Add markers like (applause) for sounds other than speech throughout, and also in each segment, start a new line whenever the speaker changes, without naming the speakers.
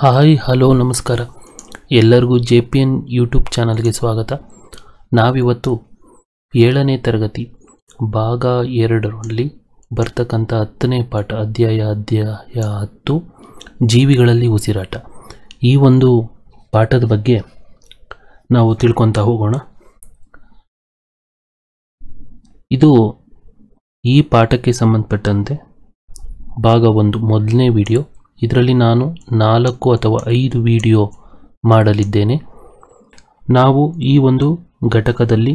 hi hello ನಮಸ್ಕಾರ ಎಲ್ಲರಿಗೂ J P N YouTube ಚಾನಲ್ಗೆ ಸ್ವಾಗತ ನಾವಿವತ್ತು ಏಳನೇ ತರಗತಿ ಭಾಗ ಎರಡರಲ್ಲಿ ಬರ್ತಕ್ಕಂಥ ಹತ್ತನೇ ಪಾಠ ಅಧ್ಯಾಯ ಅಧ್ಯಾಯ ಹತ್ತು ಜೀವಿಗಳಲ್ಲಿ ಉಸಿರಾಟ ಈ ಒಂದು ಪಾಠದ ಬಗ್ಗೆ ನಾವು ತಿಳ್ಕೊತ ಹೋಗೋಣ ಇದು ಈ ಪಾಠಕ್ಕೆ ಸಂಬಂಧಪಟ್ಟಂತೆ ಭಾಗ ಒಂದು ಮೊದಲನೇ ವಿಡಿಯೋ ಇದರಲ್ಲಿ ನಾನು ನಾಲ್ಕು ಅಥವಾ ಐದು ವಿಡಿಯೋ ಮಾಡಲಿದ್ದೇನೆ ನಾವು ಈ ಒಂದು ಘಟಕದಲ್ಲಿ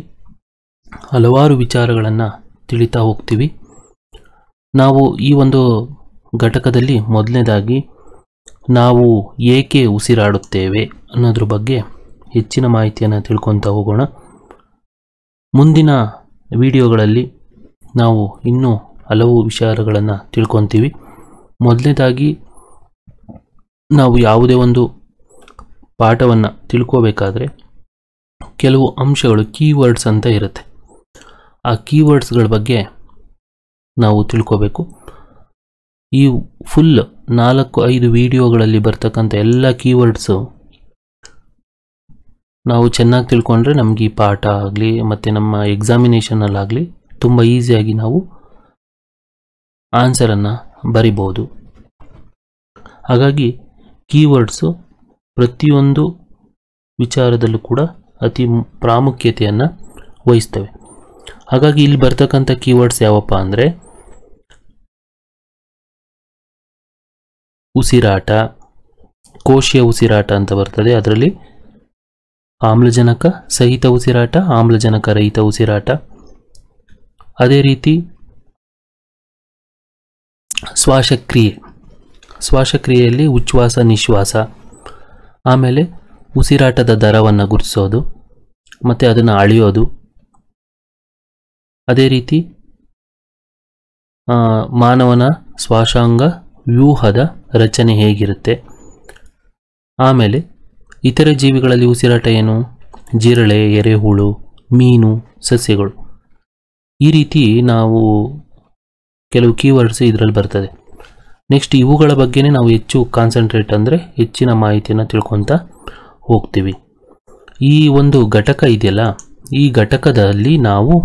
ಹಲವಾರು ವಿಚಾರಗಳನ್ನು ತಿಳಿತಾ ಹೋಗ್ತೀವಿ ನಾವು ಈ ಒಂದು ಘಟಕದಲ್ಲಿ ಮೊದಲನೇದಾಗಿ ನಾವು ಏಕೆ ಉಸಿರಾಡುತ್ತೇವೆ ಅನ್ನೋದ್ರ ಬಗ್ಗೆ ಹೆಚ್ಚಿನ ಮಾಹಿತಿಯನ್ನು ತಿಳ್ಕೊತಾ ಹೋಗೋಣ ಮುಂದಿನ ವಿಡಿಯೋಗಳಲ್ಲಿ ನಾವು ಇನ್ನೂ ಹಲವು ವಿಚಾರಗಳನ್ನು ತಿಳ್ಕೊತೀವಿ ಮೊದಲನೇದಾಗಿ ನಾವು ಯಾವುದೇ ಒಂದು ಪಾಠವನ್ನು ತಿಳ್ಕೋಬೇಕಾದ್ರೆ ಕೆಲವು ಅಂಶಗಳು ಕೀವರ್ಡ್ಸ್ ಅಂತ ಇರುತ್ತೆ ಆ ಕೀವರ್ಡ್ಸ್ಗಳ ಬಗ್ಗೆ ನಾವು ತಿಳ್ಕೋಬೇಕು ಈ ಫುಲ್ ನಾಲ್ಕು ಐದು ವಿಡಿಯೋಗಳಲ್ಲಿ ಬರ್ತಕ್ಕಂಥ ಎಲ್ಲ ಕೀವರ್ಡ್ಸು ನಾವು ಚೆನ್ನಾಗಿ ತಿಳ್ಕೊಂಡ್ರೆ ನಮಗೆ ಈ ಪಾಠ ಆಗಲಿ ಮತ್ತು ನಮ್ಮ ಎಕ್ಸಾಮಿನೇಷನಲ್ಲಾಗಲಿ ತುಂಬ ಈಸಿಯಾಗಿ ನಾವು ಆನ್ಸರನ್ನು ಬರಿಬೋದು ಹಾಗಾಗಿ ಕೀವರ್ಡ್ಸು ಪ್ರತಿಯೊಂದು ವಿಚಾರದಲ್ಲೂ ಕೂಡ ಅತಿ ಪ್ರಾಮುಖ್ಯತೆಯನ್ನು ವಹಿಸ್ತವೆ ಹಾಗಾಗಿ ಇಲ್ಲಿ ಬರ್ತಕ್ಕಂಥ ಕೀವರ್ಡ್ಸ್ ಯಾವಪ್ಪ ಅಂದರೆ ಉಸಿರಾಟ ಕೋಶೀಯ ಉಸಿರಾಟ ಅಂತ ಬರ್ತದೆ ಅದರಲ್ಲಿ ಆಮ್ಲಜನಕ ಸಹಿತ ಉಸಿರಾಟ ಆಮ್ಲಜನಕ ರಹಿತ ಉಸಿರಾಟ ಅದೇ ರೀತಿ ಶ್ವಾಸಕ್ರಿಯೆ ಶ್ವಾಸಕ್ರಿಯೆಯಲ್ಲಿ ಉಚ್ಛ್ವಾಸ ನಿಶ್ವಾಸ ಆಮೇಲೆ ಉಸಿರಾಟದ ದರವನ್ನು ಗುರುತಿಸೋದು ಮತ್ತು ಅದನ್ನು ಅಳೆಯೋದು ಅದೇ ರೀತಿ ಮಾನವನ ಶ್ವಾಸಾಂಗ ವ್ಯೂಹದ ರಚನೆ ಹೇಗಿರುತ್ತೆ ಆಮೇಲೆ ಇತರೆ ಜೀವಿಗಳಲ್ಲಿ ಉಸಿರಾಟ ಏನು ಜಿರಳೆ ಎರೆಹುಳು ಮೀನು ಸಸ್ಯಗಳು ಈ ರೀತಿ ನಾವು ಕೆಲವು ಕೀವರ್ಡ್ಸ್ ಇದರಲ್ಲಿ ಬರ್ತದೆ ನೆಕ್ಸ್ಟ್ ಇವುಗಳ ಬಗ್ಗೆನೇ ನಾವು ಹೆಚ್ಚು ಕಾನ್ಸಂಟ್ರೇಟ್ ಅಂದರೆ ಹೆಚ್ಚಿನ ಮಾಹಿತಿಯನ್ನು ತಿಳ್ಕೊತ ಹೋಗ್ತೀವಿ ಈ ಒಂದು ಘಟಕ ಇದೆಯಲ್ಲ ಈ ಘಟಕದಲ್ಲಿ ನಾವು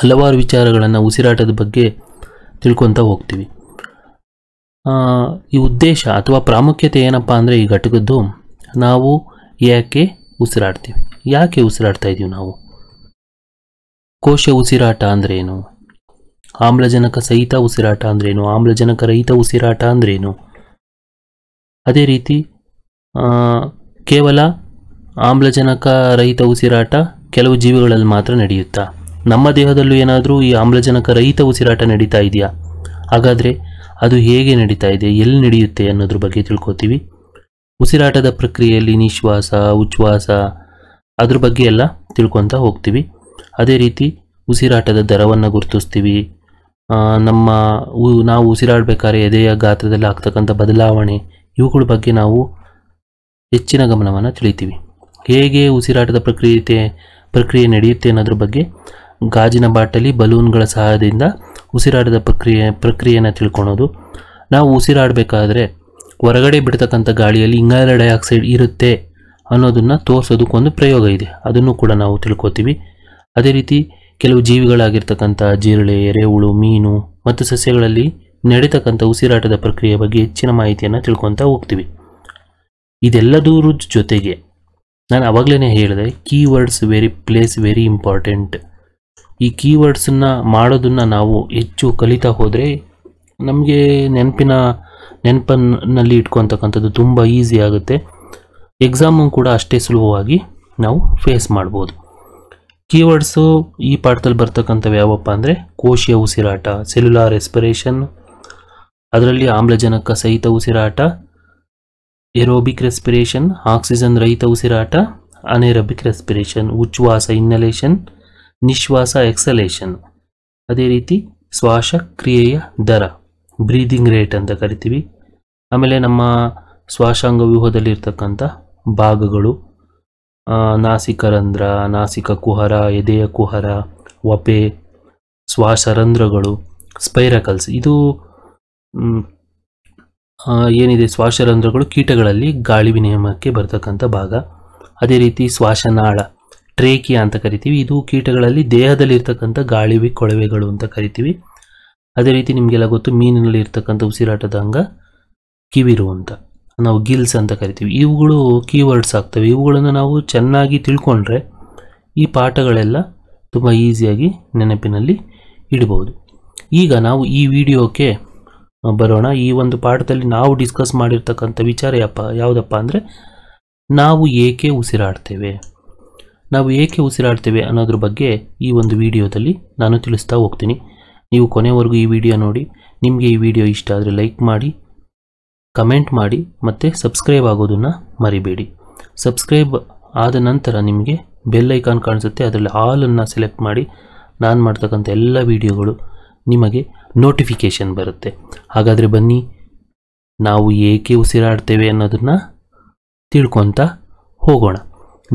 ಹಲವಾರು ವಿಚಾರಗಳನ್ನು ಉಸಿರಾಟದ ಬಗ್ಗೆ ತಿಳ್ಕೊತಾ ಹೋಗ್ತೀವಿ ಈ ಉದ್ದೇಶ ಅಥವಾ ಪ್ರಾಮುಖ್ಯತೆ ಏನಪ್ಪ ಅಂದರೆ ಈ ಘಟಕದ್ದು ನಾವು ಯಾಕೆ ಉಸಿರಾಡ್ತೀವಿ ಯಾಕೆ ಉಸಿರಾಡ್ತಾ ಇದ್ದೀವಿ ನಾವು ಕೋಶ ಉಸಿರಾಟ ಅಂದರೆ ಏನು ಆಮ್ಲಜನಕ ಸಹಿತ ಉಸಿರಾಟ ಅಂದ್ರೇನು ಆಮ್ಲಜನಕ ರಹಿತ ಉಸಿರಾಟ ಅಂದ್ರೇನು ಅದೇ ರೀತಿ ಕೇವಲ ಆಮ್ಲಜನಕ ರಹಿತ ಉಸಿರಾಟ ಕೆಲವು ಜೀವಿಗಳಲ್ಲಿ ಮಾತ್ರ ನಡೆಯುತ್ತಾ ನಮ್ಮ ದೇಹದಲ್ಲೂ ಏನಾದರೂ ಈ ಆಮ್ಲಜನಕ ರಹಿತ ಉಸಿರಾಟ ನಡೀತಾ ಇದೆಯಾ ಹಾಗಾದರೆ ಅದು ಹೇಗೆ ನಡೀತಾ ಇದೆ ಎಲ್ಲಿ ನಡೆಯುತ್ತೆ ಅನ್ನೋದ್ರ ಬಗ್ಗೆ ತಿಳ್ಕೊತೀವಿ ಉಸಿರಾಟದ ಪ್ರಕ್ರಿಯೆಯಲ್ಲಿ ನಿಶ್ವಾಸ ಉಚ್ಛ್ವಾಸ ಅದ್ರ ಬಗ್ಗೆ ಎಲ್ಲ ತಿಳ್ಕೊತಾ ಹೋಗ್ತೀವಿ ಅದೇ ರೀತಿ ಉಸಿರಾಟದ ದರವನ್ನು ಗುರುತಿಸ್ತೀವಿ ನಮ್ಮ ನಾವು ಉಸಿರಾಡಬೇಕಾದ್ರೆ ಎದೆಯ ಗಾತ್ರದಲ್ಲಿ ಆಗ್ತಕ್ಕಂಥ ಬದಲಾವಣೆ ಇವುಗಳ ಬಗ್ಗೆ ನಾವು ಹೆಚ್ಚಿನ ಗಮನವನ್ನು ತಿಳಿತೀವಿ ಹೇಗೆ ಉಸಿರಾಟದ ಪ್ರಕ್ರಿಯೆ ಪ್ರಕ್ರಿಯೆ ನಡೆಯುತ್ತೆ ಅನ್ನೋದ್ರ ಬಗ್ಗೆ ಗಾಜಿನ ಬಾಟಲಿ ಬಲೂನ್ಗಳ ಸಹಾಯದಿಂದ ಉಸಿರಾಟದ ಪ್ರಕ್ರಿಯೆ ಪ್ರಕ್ರಿಯೆಯನ್ನು ತಿಳ್ಕೊಳೋದು ನಾವು ಉಸಿರಾಡಬೇಕಾದ್ರೆ ಹೊರಗಡೆ ಬಿಡ್ತಕ್ಕಂಥ ಗಾಳಿಯಲ್ಲಿ ಇಂಗಾಲ ಡೈಆಕ್ಸೈಡ್ ಇರುತ್ತೆ ಅನ್ನೋದನ್ನು ತೋರಿಸೋದಕ್ಕೊಂದು ಪ್ರಯೋಗ ಇದೆ ಅದನ್ನು ಕೂಡ ನಾವು ತಿಳ್ಕೊತೀವಿ ಅದೇ ರೀತಿ ಕೆಲವು ಜೀವಿಗಳಾಗಿರ್ತಕ್ಕಂಥ ಜಿರಳೆ ಎರೆಹುಳು ಮೀನು ಮತ್ತು ಸಸ್ಯಗಳಲ್ಲಿ ನಡೀತಕ್ಕಂಥ ಉಸಿರಾಟದ ಪ್ರಕ್ರಿಯೆ ಬಗ್ಗೆ ಹೆಚ್ಚಿನ ಮಾಹಿತಿಯನ್ನು ತಿಳ್ಕೊತಾ ಹೋಗ್ತೀವಿ ಇದೆಲ್ಲದೂರ ಜೊತೆಗೆ ನಾನು ಅವಾಗಲೇ ಹೇಳಿದೆ keywords very place very important ಈ ಕೀವರ್ಡ್ಸನ್ನು ಮಾಡೋದನ್ನು ನಾವು ಹೆಚ್ಚು ಕಲಿತಾ ಹೋದರೆ ನಮಗೆ ನೆನಪಿನ ನೆನಪನ್ನಲ್ಲಿ ಇಟ್ಕೊತಕ್ಕಂಥದ್ದು ತುಂಬ ಈಸಿ ಆಗುತ್ತೆ ಎಕ್ಸಾಮು ಕೂಡ ಅಷ್ಟೇ ಸುಲಭವಾಗಿ ನಾವು ಫೇಸ್ ಮಾಡ್ಬೋದು ಕೀವರ್ಡ್ಸು ಈ ಪಾಠದಲ್ಲಿ ಬರ್ತಕ್ಕಂಥವು ಯಾವಪ್ಪ ಅಂದರೆ ಕೋಶೀಯ ಉಸಿರಾಟ ಸೆಲ್ಯುಲಾರ್ ರೆಸ್ಪಿರೇಷನ್ ಅದರಲ್ಲಿ ಆಮ್ಲಜನಕ ಸಹಿತ ಉಸಿರಾಟ ಎರೋಬಿಕ್ ರೆಸ್ಪಿರೇಷನ್ ಆಕ್ಸಿಜನ್ ರಹಿತ ಉಸಿರಾಟ ಅನೇರೋಬಿಕ್ ರೆಸ್ಪಿರೇಷನ್ ಉಚ್ಛ್ವಾಸ ಇನ್ನಲೇಷನ್ ನಿಶ್ವಾಸ ಎಕ್ಸಲೇಷನ್ ಅದೇ ರೀತಿ ಶ್ವಾಸಕ್ರಿಯೆಯ ಕ್ರಿಯೆಯ ದರ ಬ್ರೀದಿಂಗ್ ರೇಟ್ ಅಂತ ಕರಿತೀವಿ ಆಮೇಲೆ ನಮ್ಮ ಶ್ವಾಸಾಂಗ ವ್ಯೂಹದಲ್ಲಿರ್ತಕ್ಕಂಥ ಭಾಗಗಳು ನಾಸಿಕ ರಂಧ್ರ ನಾಸಿಕ ಕುಹರ ಎದೆಯ ಕುಹರ ವಪೆ ಶ್ವಾಸರಂಧ್ರಗಳು ಸ್ಪೈರಕಲ್ಸ್ ಇದು ಏನಿದೆ ಶ್ವಾಸರಂಧ್ರಗಳು ಕೀಟಗಳಲ್ಲಿ ಗಾಳಿ ವಿನಿಯಮಕ್ಕೆ ಬರ್ತಕ್ಕಂಥ ಭಾಗ ಅದೇ ರೀತಿ ಶ್ವಾಸನಾಳ ಟ್ರೇಕಿಯಾ ಅಂತ ಕರಿತೀವಿ ಇದು ಕೀಟಗಳಲ್ಲಿ ದೇಹದಲ್ಲಿರ್ತಕ್ಕಂಥ ಗಾಳಿವಿ ಕೊಳವೆಗಳು ಅಂತ ಕರಿತೀವಿ ಅದೇ ರೀತಿ ನಿಮಗೆಲ್ಲ ಗೊತ್ತು ಮೀನಿನಲ್ಲಿ ಇರ್ತಕ್ಕಂಥ ಉಸಿರಾಟದ ಅಂಗ ಕಿವಿರು ಅಂತ ನಾವು ಗಿಲ್ಸ್ ಅಂತ ಕರಿತೀವಿ ಇವುಗಳು ಕೀವರ್ಡ್ಸ್ ಆಗ್ತವೆ ಇವುಗಳನ್ನು ನಾವು ಚೆನ್ನಾಗಿ ತಿಳ್ಕೊಂಡ್ರೆ ಈ ಪಾಠಗಳೆಲ್ಲ ತುಂಬ ಈಸಿಯಾಗಿ ನೆನಪಿನಲ್ಲಿ ಇಡಬಹುದು ಈಗ ನಾವು ಈ ವಿಡಿಯೋಕ್ಕೆ ಬರೋಣ ಈ ಒಂದು ಪಾಠದಲ್ಲಿ ನಾವು ಡಿಸ್ಕಸ್ ಮಾಡಿರ್ತಕ್ಕಂಥ ವಿಚಾರ ಯಪ್ಪ ಯಾವುದಪ್ಪ ಅಂದರೆ ನಾವು ಏಕೆ ಉಸಿರಾಡ್ತೇವೆ ನಾವು ಏಕೆ ಉಸಿರಾಡ್ತೇವೆ ಅನ್ನೋದ್ರ ಬಗ್ಗೆ ಈ ಒಂದು ವಿಡಿಯೋದಲ್ಲಿ ನಾನು ತಿಳಿಸ್ತಾ ಹೋಗ್ತೀನಿ ನೀವು ಕೊನೆವರೆಗೂ ಈ ವಿಡಿಯೋ ನೋಡಿ ನಿಮಗೆ ಈ ವಿಡಿಯೋ ಇಷ್ಟ ಆದರೆ ಲೈಕ್ ಮಾಡಿ ಕಮೆಂಟ್ ಮಾಡಿ ಮತ್ತು ಸಬ್ಸ್ಕ್ರೈಬ್ ಆಗೋದನ್ನು ಮರಿಬೇಡಿ ಸಬ್ಸ್ಕ್ರೈಬ್ ಆದ ನಂತರ ನಿಮಗೆ ಬೆಲ್ ಐಕಾನ್ ಕಾಣಿಸುತ್ತೆ ಅದರಲ್ಲಿ ಆಲನ್ನು ಸೆಲೆಕ್ಟ್ ಮಾಡಿ ನಾನು ಮಾಡ್ತಕ್ಕಂಥ ಎಲ್ಲ ವಿಡಿಯೋಗಳು ನಿಮಗೆ ನೋಟಿಫಿಕೇಷನ್ ಬರುತ್ತೆ ಹಾಗಾದರೆ ಬನ್ನಿ ನಾವು ಏಕೆ ಉಸಿರಾಡ್ತೇವೆ ಅನ್ನೋದನ್ನು ತಿಳ್ಕೊತ ಹೋಗೋಣ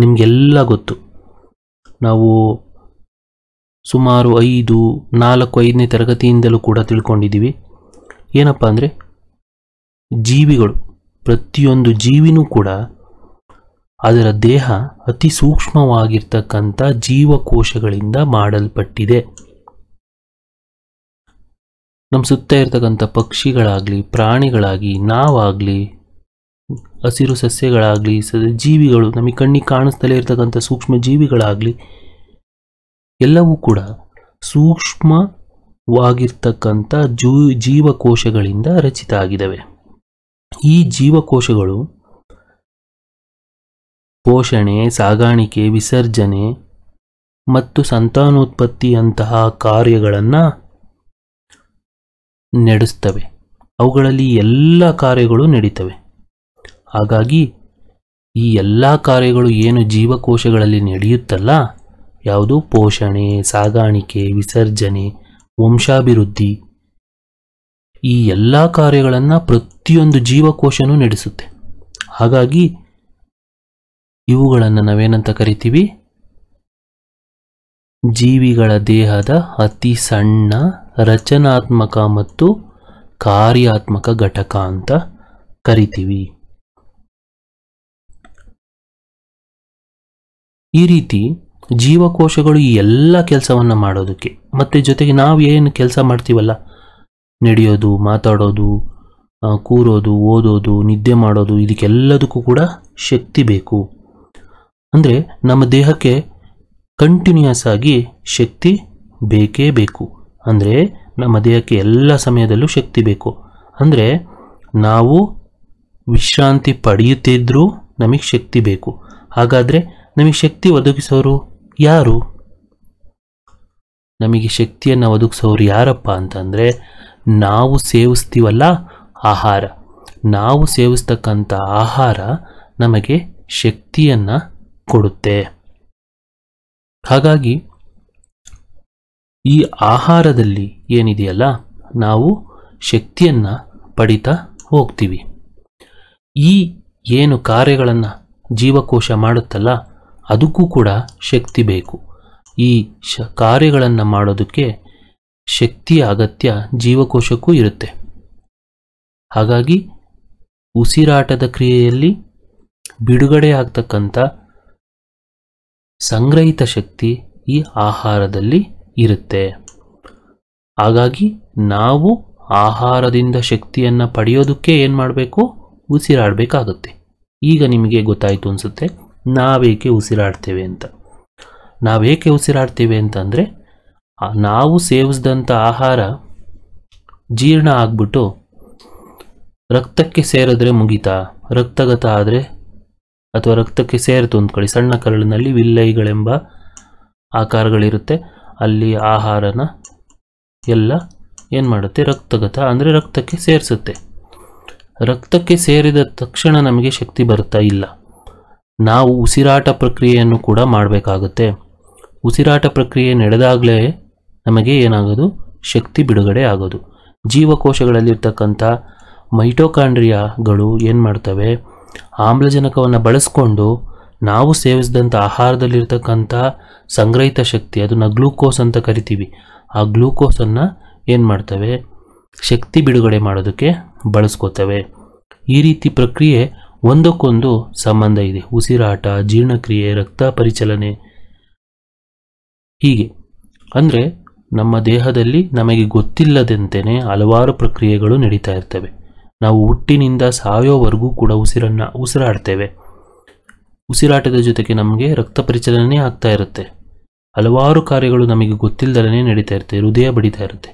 ನಿಮಗೆಲ್ಲ ಗೊತ್ತು ನಾವು ಸುಮಾರು ಐದು ನಾಲ್ಕು ಐದನೇ ತರಗತಿಯಿಂದಲೂ ಕೂಡ ತಿಳ್ಕೊಂಡಿದ್ದೀವಿ ಏನಪ್ಪ ಅಂದರೆ ಜೀವಿಗಳು ಪ್ರತಿಯೊಂದು ಜೀವಿನೂ ಕೂಡ ಅದರ ದೇಹ ಅತಿ ಸೂಕ್ಷ್ಮವಾಗಿರ್ತಕ್ಕಂಥ ಜೀವಕೋಶಗಳಿಂದ ಮಾಡಲ್ಪಟ್ಟಿದೆ ನಮ್ಮ ಸುತ್ತ ಇರ್ತಕ್ಕಂಥ ಪಕ್ಷಿಗಳಾಗಲಿ ಪ್ರಾಣಿಗಳಾಗಲಿ ನಾವಾಗಲಿ ಹಸಿರು ಸಸ್ಯಗಳಾಗಲಿ ಸ ಜೀವಿಗಳು ನಮಗೆ ಕಣ್ಣಿಗೆ ಕಾಣಿಸ್ತಲೇ ಇರತಕ್ಕಂಥ ಸೂಕ್ಷ್ಮ ಜೀವಿಗಳಾಗಲಿ ಎಲ್ಲವೂ ಕೂಡ ಸೂಕ್ಷ್ಮವಾಗಿರ್ತಕ್ಕಂಥ ಜೂ ಜೀವಕೋಶಗಳಿಂದ ರಚಿತ ಆಗಿದ್ದಾವೆ ಈ ಜೀವಕೋಶಗಳು ಪೋಷಣೆ ಸಾಗಾಣಿಕೆ ವಿಸರ್ಜನೆ ಮತ್ತು ಸಂತಾನೋತ್ಪತ್ತಿಯಂತಹ ಕಾರ್ಯಗಳನ್ನು ನಡೆಸ್ತವೆ ಅವುಗಳಲ್ಲಿ ಎಲ್ಲ ಕಾರ್ಯಗಳು ನಡೀತವೆ ಹಾಗಾಗಿ ಈ ಎಲ್ಲ ಕಾರ್ಯಗಳು ಏನು ಜೀವಕೋಶಗಳಲ್ಲಿ ನಡೆಯುತ್ತಲ್ಲ ಯಾವುದು ಪೋಷಣೆ ಸಾಗಾಣಿಕೆ ವಿಸರ್ಜನೆ ವಂಶಾಭಿವೃದ್ಧಿ ಈ ಎಲ್ಲ ಕಾರ್ಯಗಳನ್ನು ಪ್ರತಿಯೊಂದು ಜೀವಕೋಶನೂ ನಡೆಸುತ್ತೆ ಹಾಗಾಗಿ ಇವುಗಳನ್ನು ನಾವೇನಂತ ಕರಿತೀವಿ ಜೀವಿಗಳ ದೇಹದ ಅತಿ ಸಣ್ಣ ರಚನಾತ್ಮಕ ಮತ್ತು ಕಾರ್ಯಾತ್ಮಕ ಘಟಕ ಅಂತ ಕರಿತೀವಿ ಈ ರೀತಿ ಜೀವಕೋಶಗಳು ಈ ಎಲ್ಲ ಕೆಲಸವನ್ನು ಮಾಡೋದಕ್ಕೆ ಮತ್ತು ಜೊತೆಗೆ ನಾವು ಏನು ಕೆಲಸ ಮಾಡ್ತೀವಲ್ಲ ನಡೆಯೋದು ಮಾತಾಡೋದು ಕೂರೋದು ಓದೋದು ನಿದ್ದೆ ಮಾಡೋದು ಇದಕ್ಕೆಲ್ಲದಕ್ಕೂ ಕೂಡ ಶಕ್ತಿ ಬೇಕು ಅಂದರೆ ನಮ್ಮ ದೇಹಕ್ಕೆ ಕಂಟಿನ್ಯೂಯಸ್ ಆಗಿ ಶಕ್ತಿ ಬೇಕೇ ಬೇಕು ಅಂದರೆ ನಮ್ಮ ದೇಹಕ್ಕೆ ಎಲ್ಲ ಸಮಯದಲ್ಲೂ ಶಕ್ತಿ ಬೇಕು ಅಂದರೆ ನಾವು ವಿಶ್ರಾಂತಿ ಪಡೆಯುತ್ತಿದ್ದರೂ ನಮಗೆ ಶಕ್ತಿ ಬೇಕು ಹಾಗಾದರೆ ನಮಗೆ ಶಕ್ತಿ ಒದಗಿಸೋರು ಯಾರು ನಮಗೆ ಶಕ್ತಿಯನ್ನು ಒದಗಿಸೋರು ಯಾರಪ್ಪ ಅಂತಂದರೆ ನಾವು ಸೇವಿಸ್ತೀವಲ್ಲ ಆಹಾರ ನಾವು ಸೇವಿಸ್ತಕ್ಕಂಥ ಆಹಾರ ನಮಗೆ ಶಕ್ತಿಯನ್ನು ಕೊಡುತ್ತೆ ಹಾಗಾಗಿ ಈ ಆಹಾರದಲ್ಲಿ ಏನಿದೆಯಲ್ಲ ನಾವು ಶಕ್ತಿಯನ್ನು ಪಡಿತಾ ಹೋಗ್ತೀವಿ ಈ ಏನು ಕಾರ್ಯಗಳನ್ನು ಜೀವಕೋಶ ಮಾಡುತ್ತಲ್ಲ ಅದಕ್ಕೂ ಕೂಡ ಶಕ್ತಿ ಬೇಕು ಈ ಶ ಕಾರ್ಯಗಳನ್ನು ಮಾಡೋದಕ್ಕೆ ಶಕ್ತಿಯ ಅಗತ್ಯ ಜೀವಕೋಶಕ್ಕೂ ಇರುತ್ತೆ ಹಾಗಾಗಿ ಉಸಿರಾಟದ ಕ್ರಿಯೆಯಲ್ಲಿ ಬಿಡುಗಡೆ ಆಗ್ತಕ್ಕಂಥ ಸಂಗ್ರಹಿತ ಶಕ್ತಿ ಈ ಆಹಾರದಲ್ಲಿ ಇರುತ್ತೆ ಹಾಗಾಗಿ ನಾವು ಆಹಾರದಿಂದ ಶಕ್ತಿಯನ್ನು ಪಡೆಯೋದಕ್ಕೆ ಏನು ಮಾಡಬೇಕು ಉಸಿರಾಡಬೇಕಾಗುತ್ತೆ ಈಗ ನಿಮಗೆ ಗೊತ್ತಾಯಿತು ಅನಿಸುತ್ತೆ ನಾವೇಕೆ ಉಸಿರಾಡ್ತೇವೆ ಅಂತ ನಾವೇಕೆ ಉಸಿರಾಡ್ತೇವೆ ಅಂತಂದರೆ ನಾವು ಸೇವಿಸಿದಂಥ ಆಹಾರ ಜೀರ್ಣ ಆಗ್ಬಿಟ್ಟು ರಕ್ತಕ್ಕೆ ಸೇರಿದ್ರೆ ಮುಗಿತಾ ರಕ್ತಗತ ಆದರೆ ಅಥವಾ ರಕ್ತಕ್ಕೆ ಸೇರಿತು ಅಂದ್ಕೊಳ್ಳಿ ಸಣ್ಣ ಕರಳಿನಲ್ಲಿ ವಿಲ್ಲೈಗಳೆಂಬ ಆಕಾರಗಳಿರುತ್ತೆ ಅಲ್ಲಿ ಆಹಾರನ ಎಲ್ಲ ಏನು ಮಾಡುತ್ತೆ ರಕ್ತಗತ ಅಂದರೆ ರಕ್ತಕ್ಕೆ ಸೇರಿಸುತ್ತೆ ರಕ್ತಕ್ಕೆ ಸೇರಿದ ತಕ್ಷಣ ನಮಗೆ ಶಕ್ತಿ ಬರ್ತಾ ಇಲ್ಲ ನಾವು ಉಸಿರಾಟ ಪ್ರಕ್ರಿಯೆಯನ್ನು ಕೂಡ ಮಾಡಬೇಕಾಗುತ್ತೆ ಉಸಿರಾಟ ಪ್ರಕ್ರಿಯೆ ನಡೆದಾಗಲೇ ನಮಗೆ ಏನಾಗೋದು ಶಕ್ತಿ ಬಿಡುಗಡೆ ಆಗೋದು ಜೀವಕೋಶಗಳಲ್ಲಿರ್ತಕ್ಕಂಥ ಮೈಟೋಕಾಂಡ್ರಿಯಾಗಳು ಏನು ಮಾಡ್ತವೆ ಆಮ್ಲಜನಕವನ್ನು ಬಳಸ್ಕೊಂಡು ನಾವು ಸೇವಿಸಿದಂಥ ಆಹಾರದಲ್ಲಿರ್ತಕ್ಕಂಥ ಸಂಗ್ರಹಿತ ಶಕ್ತಿ ಅದನ್ನು ಗ್ಲೂಕೋಸ್ ಅಂತ ಕರಿತೀವಿ ಆ ಗ್ಲೂಕೋಸನ್ನು ಏನು ಮಾಡ್ತವೆ ಶಕ್ತಿ ಬಿಡುಗಡೆ ಮಾಡೋದಕ್ಕೆ ಬಳಸ್ಕೋತವೆ ಈ ರೀತಿ ಪ್ರಕ್ರಿಯೆ ಒಂದಕ್ಕೊಂದು ಸಂಬಂಧ ಇದೆ ಉಸಿರಾಟ ಜೀರ್ಣಕ್ರಿಯೆ ರಕ್ತ ಪರಿಚಲನೆ ಹೀಗೆ ಅಂದರೆ ನಮ್ಮ ದೇಹದಲ್ಲಿ ನಮಗೆ ಗೊತ್ತಿಲ್ಲದಂತೆಯೇ ಹಲವಾರು ಪ್ರಕ್ರಿಯೆಗಳು ನಡೀತಾ ಇರ್ತವೆ ನಾವು ಹುಟ್ಟಿನಿಂದ ಸಾಯೋವರೆಗೂ ಕೂಡ ಉಸಿರನ್ನು ಉಸಿರಾಡ್ತೇವೆ ಉಸಿರಾಟದ ಜೊತೆಗೆ ನಮಗೆ ರಕ್ತ ಪರಿಚಲನೆ ಆಗ್ತಾ ಇರುತ್ತೆ ಹಲವಾರು ಕಾರ್ಯಗಳು ನಮಗೆ ಗೊತ್ತಿಲ್ಲದಲೇ ನಡೀತಾ ಇರುತ್ತೆ ಹೃದಯ ಬಡಿತಾ ಇರುತ್ತೆ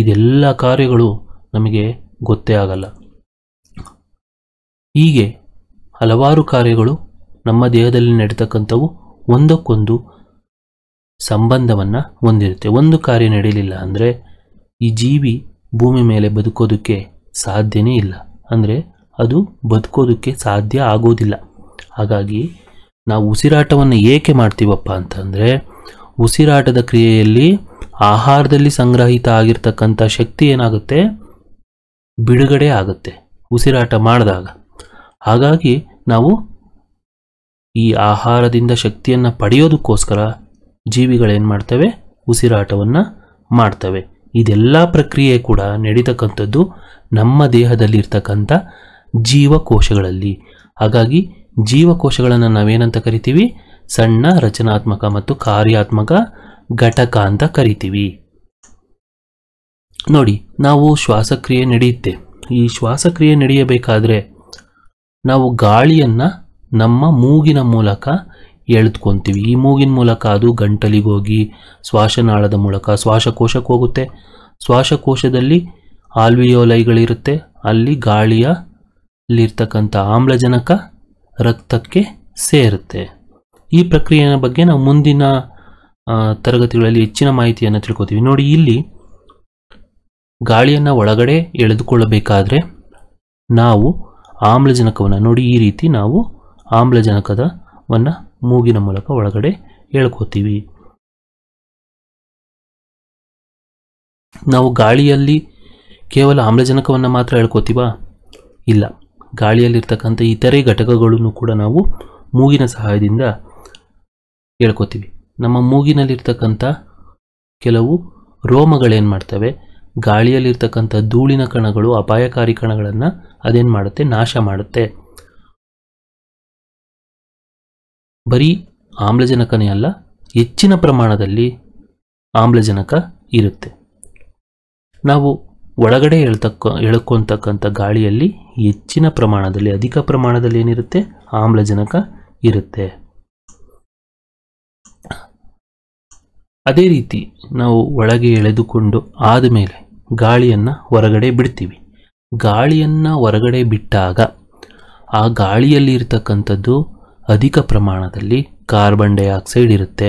ಇದೆಲ್ಲ ಕಾರ್ಯಗಳು ನಮಗೆ ಗೊತ್ತೇ ಆಗಲ್ಲ ಹೀಗೆ ಹಲವಾರು ಕಾರ್ಯಗಳು ನಮ್ಮ ದೇಹದಲ್ಲಿ ನಡೀತಕ್ಕಂಥವು ಒಂದಕ್ಕೊಂದು ಸಂಬಂಧವನ್ನು ಹೊಂದಿರುತ್ತೆ ಒಂದು ಕಾರ್ಯ ನಡೆಯಲಿಲ್ಲ ಅಂದರೆ ಈ ಜೀವಿ ಭೂಮಿ ಮೇಲೆ ಬದುಕೋದಕ್ಕೆ ಸಾಧ್ಯನೇ ಇಲ್ಲ ಅಂದರೆ ಅದು ಬದುಕೋದಕ್ಕೆ ಸಾಧ್ಯ ಆಗೋದಿಲ್ಲ ಹಾಗಾಗಿ ನಾವು ಉಸಿರಾಟವನ್ನು ಏಕೆ ಮಾಡ್ತೀವಪ್ಪ ಅಂತಂದರೆ ಉಸಿರಾಟದ ಕ್ರಿಯೆಯಲ್ಲಿ ಆಹಾರದಲ್ಲಿ ಸಂಗ್ರಹಿತ ಆಗಿರ್ತಕ್ಕಂಥ ಶಕ್ತಿ ಏನಾಗುತ್ತೆ ಬಿಡುಗಡೆ ಆಗುತ್ತೆ ಉಸಿರಾಟ ಮಾಡಿದಾಗ ಹಾಗಾಗಿ ನಾವು ಈ ಆಹಾರದಿಂದ ಶಕ್ತಿಯನ್ನು ಪಡೆಯೋದಕ್ಕೋಸ್ಕರ ಜೀವಿಗಳೇನು ಮಾಡ್ತವೆ ಉಸಿರಾಟವನ್ನು ಮಾಡ್ತವೆ ಇದೆಲ್ಲ ಪ್ರಕ್ರಿಯೆ ಕೂಡ ನಡೀತಕ್ಕಂಥದ್ದು ನಮ್ಮ ದೇಹದಲ್ಲಿ ಜೀವಕೋಶಗಳಲ್ಲಿ ಹಾಗಾಗಿ ಜೀವಕೋಶಗಳನ್ನು ನಾವೇನಂತ ಕರಿತೀವಿ ಸಣ್ಣ ರಚನಾತ್ಮಕ ಮತ್ತು ಕಾರ್ಯಾತ್ಮಕ ಘಟಕ ಅಂತ ಕರಿತೀವಿ ನೋಡಿ ನಾವು ಶ್ವಾಸಕ್ರಿಯೆ ನಡೆಯುತ್ತೆ ಈ ಶ್ವಾಸಕ್ರಿಯೆ ನಡೆಯಬೇಕಾದ್ರೆ ನಾವು ಗಾಳಿಯನ್ನು ನಮ್ಮ ಮೂಗಿನ ಮೂಲಕ ಎಳೆದುಕೊಂತೀವಿ ಈ ಮೂಗಿನ ಮೂಲಕ ಅದು ಗಂಟಲಿಗೋಗಿ ಶ್ವಾಸನಾಳದ ಮೂಲಕ ಶ್ವಾಸಕೋಶಕ್ಕೆ ಹೋಗುತ್ತೆ ಶ್ವಾಸಕೋಶದಲ್ಲಿ ಆಲ್ವಿಯೋಲೈಗಳಿರುತ್ತೆ ಅಲ್ಲಿ ಗಾಳಿಯ ಗಾಳಿಯಲ್ಲಿರ್ತಕ್ಕಂಥ ಆಮ್ಲಜನಕ ರಕ್ತಕ್ಕೆ ಸೇರುತ್ತೆ ಈ ಪ್ರಕ್ರಿಯೆಯ ಬಗ್ಗೆ ನಾವು ಮುಂದಿನ ತರಗತಿಗಳಲ್ಲಿ ಹೆಚ್ಚಿನ ಮಾಹಿತಿಯನ್ನು ತಿಳ್ಕೊತೀವಿ ನೋಡಿ ಇಲ್ಲಿ ಗಾಳಿಯನ್ನು ಒಳಗಡೆ ಎಳೆದುಕೊಳ್ಳಬೇಕಾದ್ರೆ ನಾವು ಆಮ್ಲಜನಕವನ್ನು ನೋಡಿ ಈ ರೀತಿ ನಾವು ಆಮ್ಲಜನಕದವನ್ನು ಮೂಗಿನ ಮೂಲಕ ಒಳಗಡೆ ಹೇಳ್ಕೋತೀವಿ ನಾವು ಗಾಳಿಯಲ್ಲಿ ಕೇವಲ ಆಮ್ಲಜನಕವನ್ನು ಮಾತ್ರ ಹೇಳ್ಕೋತೀವಾ ಇಲ್ಲ ಗಾಳಿಯಲ್ಲಿರ್ತಕ್ಕಂಥ ಇತರೆ ಘಟಕಗಳನ್ನು ಕೂಡ ನಾವು ಮೂಗಿನ ಸಹಾಯದಿಂದ ಹೇಳ್ಕೋತೀವಿ ನಮ್ಮ ಮೂಗಿನಲ್ಲಿರ್ತಕ್ಕಂಥ ಕೆಲವು ರೋಮಗಳೇನು ಮಾಡ್ತವೆ ಗಾಳಿಯಲ್ಲಿರ್ತಕ್ಕಂಥ ಧೂಳಿನ ಕಣಗಳು ಅಪಾಯಕಾರಿ ಕಣಗಳನ್ನು ಅದೇನು ಮಾಡುತ್ತೆ ನಾಶ ಮಾಡುತ್ತೆ ಬರೀ ಆಮ್ಲಜನಕನೇ ಅಲ್ಲ ಹೆಚ್ಚಿನ ಪ್ರಮಾಣದಲ್ಲಿ ಆಮ್ಲಜನಕ ಇರುತ್ತೆ ನಾವು ಒಳಗಡೆ ಹೇಳ್ತಕ್ಕ ಎಳ್ಕೊತಕ್ಕಂಥ ಗಾಳಿಯಲ್ಲಿ ಹೆಚ್ಚಿನ ಪ್ರಮಾಣದಲ್ಲಿ ಅಧಿಕ ಪ್ರಮಾಣದಲ್ಲಿ ಏನಿರುತ್ತೆ ಆಮ್ಲಜನಕ ಇರುತ್ತೆ ಅದೇ ರೀತಿ ನಾವು ಒಳಗೆ ಎಳೆದುಕೊಂಡು ಆದಮೇಲೆ ಗಾಳಿಯನ್ನು ಹೊರಗಡೆ ಬಿಡ್ತೀವಿ ಗಾಳಿಯನ್ನು ಹೊರಗಡೆ ಬಿಟ್ಟಾಗ ಆ ಗಾಳಿಯಲ್ಲಿ ಇರ್ತಕ್ಕಂಥದ್ದು ಅಧಿಕ ಪ್ರಮಾಣದಲ್ಲಿ ಕಾರ್ಬನ್ ಡೈಆಕ್ಸೈಡ್ ಇರುತ್ತೆ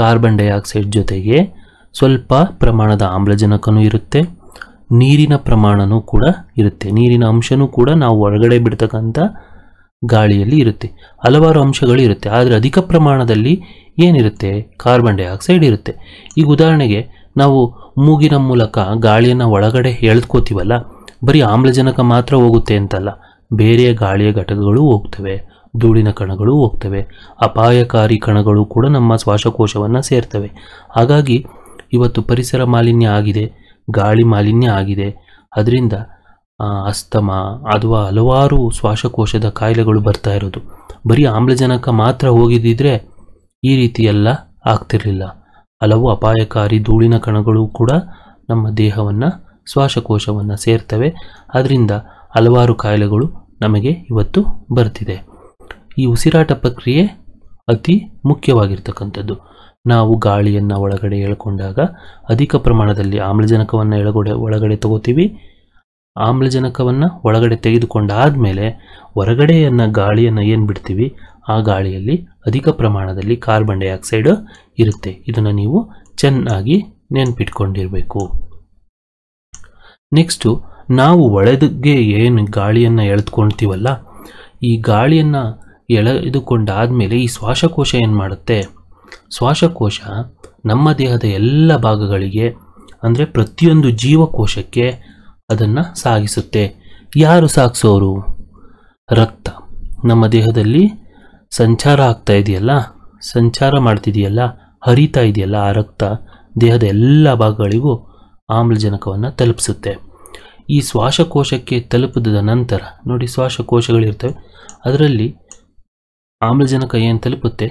ಕಾರ್ಬನ್ ಡೈಆಕ್ಸೈಡ್ ಜೊತೆಗೆ ಸ್ವಲ್ಪ ಪ್ರಮಾಣದ ಆಮ್ಲಜನಕನೂ ಇರುತ್ತೆ ನೀರಿನ ಪ್ರಮಾಣನೂ ಕೂಡ ಇರುತ್ತೆ ನೀರಿನ ಅಂಶನೂ ಕೂಡ ನಾವು ಒಳಗಡೆ ಬಿಡ್ತಕ್ಕಂಥ ಗಾಳಿಯಲ್ಲಿ ಇರುತ್ತೆ ಹಲವಾರು ಅಂಶಗಳು ಇರುತ್ತೆ ಆದರೆ ಅಧಿಕ ಪ್ರಮಾಣದಲ್ಲಿ ಏನಿರುತ್ತೆ ಕಾರ್ಬನ್ ಡೈಆಕ್ಸೈಡ್ ಇರುತ್ತೆ ಈಗ ಉದಾಹರಣೆಗೆ ನಾವು ಮೂಗಿನ ಮೂಲಕ ಗಾಳಿಯನ್ನು ಒಳಗಡೆ ಎಳ್ಕೋತೀವಲ್ಲ ಬರೀ ಆಮ್ಲಜನಕ ಮಾತ್ರ ಹೋಗುತ್ತೆ ಅಂತಲ್ಲ ಬೇರೆ ಗಾಳಿಯ ಘಟಕಗಳು ಹೋಗ್ತವೆ ಧೂಳಿನ ಕಣಗಳು ಹೋಗ್ತವೆ ಅಪಾಯಕಾರಿ ಕಣಗಳು ಕೂಡ ನಮ್ಮ ಶ್ವಾಸಕೋಶವನ್ನು ಸೇರ್ತವೆ ಹಾಗಾಗಿ ಇವತ್ತು ಪರಿಸರ ಮಾಲಿನ್ಯ ಆಗಿದೆ ಗಾಳಿ ಮಾಲಿನ್ಯ ಆಗಿದೆ ಅದರಿಂದ ಅಸ್ತಮ ಅಥವಾ ಹಲವಾರು ಶ್ವಾಸಕೋಶದ ಕಾಯಿಲೆಗಳು ಬರ್ತಾ ಇರೋದು ಬರೀ ಆಮ್ಲಜನಕ ಮಾತ್ರ ಹೋಗಿದ್ದಿದ್ರೆ ಈ ರೀತಿ ಆಗ್ತಿರಲಿಲ್ಲ ಹಲವು ಅಪಾಯಕಾರಿ ಧೂಳಿನ ಕಣಗಳು ಕೂಡ ನಮ್ಮ ದೇಹವನ್ನು ಶ್ವಾಸಕೋಶವನ್ನು ಸೇರ್ತವೆ ಅದರಿಂದ ಹಲವಾರು ಕಾಯಿಲೆಗಳು ನಮಗೆ ಇವತ್ತು ಬರ್ತಿದೆ ಈ ಉಸಿರಾಟ ಪ್ರಕ್ರಿಯೆ ಅತಿ ಮುಖ್ಯವಾಗಿರ್ತಕ್ಕಂಥದ್ದು ನಾವು ಗಾಳಿಯನ್ನು ಒಳಗಡೆ ಎಳ್ಕೊಂಡಾಗ ಅಧಿಕ ಪ್ರಮಾಣದಲ್ಲಿ ಆಮ್ಲಜನಕವನ್ನು ಎಳಗಡೆ ಒಳಗಡೆ ತಗೋತೀವಿ ಆಮ್ಲಜನಕವನ್ನು ಒಳಗಡೆ ಮೇಲೆ ಹೊರಗಡೆಯನ್ನು ಗಾಳಿಯನ್ನು ಏನು ಬಿಡ್ತೀವಿ ಆ ಗಾಳಿಯಲ್ಲಿ ಅಧಿಕ ಪ್ರಮಾಣದಲ್ಲಿ ಕಾರ್ಬನ್ ಡೈಆಕ್ಸೈಡ್ ಇರುತ್ತೆ ಇದನ್ನು ನೀವು ಚೆನ್ನಾಗಿ ನೆನ್ಪಿಟ್ಕೊಂಡಿರಬೇಕು ನೆಕ್ಸ್ಟು ನಾವು ಒಳದಗ್ಗೆ ಏನು ಗಾಳಿಯನ್ನು ಎಳೆದುಕೊಳ್ತೀವಲ್ಲ ಈ ಗಾಳಿಯನ್ನು ಎಳೆದುಕೊಂಡಾದಮೇಲೆ ಈ ಶ್ವಾಸಕೋಶ ಏನು ಮಾಡುತ್ತೆ ಶ್ವಾಸಕೋಶ ನಮ್ಮ ದೇಹದ ಎಲ್ಲ ಭಾಗಗಳಿಗೆ ಅಂದರೆ ಪ್ರತಿಯೊಂದು ಜೀವಕೋಶಕ್ಕೆ ಅದನ್ನು ಸಾಗಿಸುತ್ತೆ ಯಾರು ಸಾಗಿಸೋರು ರಕ್ತ ನಮ್ಮ ದೇಹದಲ್ಲಿ ಸಂಚಾರ ಆಗ್ತಾ ಇದೆಯಲ್ಲ ಸಂಚಾರ ಮಾಡ್ತಿದೆಯಲ್ಲ ಹರಿತಾ ಇದೆಯಲ್ಲ ಆ ರಕ್ತ ದೇಹದ ಎಲ್ಲ ಭಾಗಗಳಿಗೂ ಆಮ್ಲಜನಕವನ್ನು ತಲುಪಿಸುತ್ತೆ ಈ ಶ್ವಾಸಕೋಶಕ್ಕೆ ತಲುಪಿದ ನಂತರ ನೋಡಿ ಶ್ವಾಸಕೋಶಗಳಿರ್ತವೆ ಅದರಲ್ಲಿ ಆಮ್ಲಜನಕ ಏನು ತಲುಪುತ್ತೆ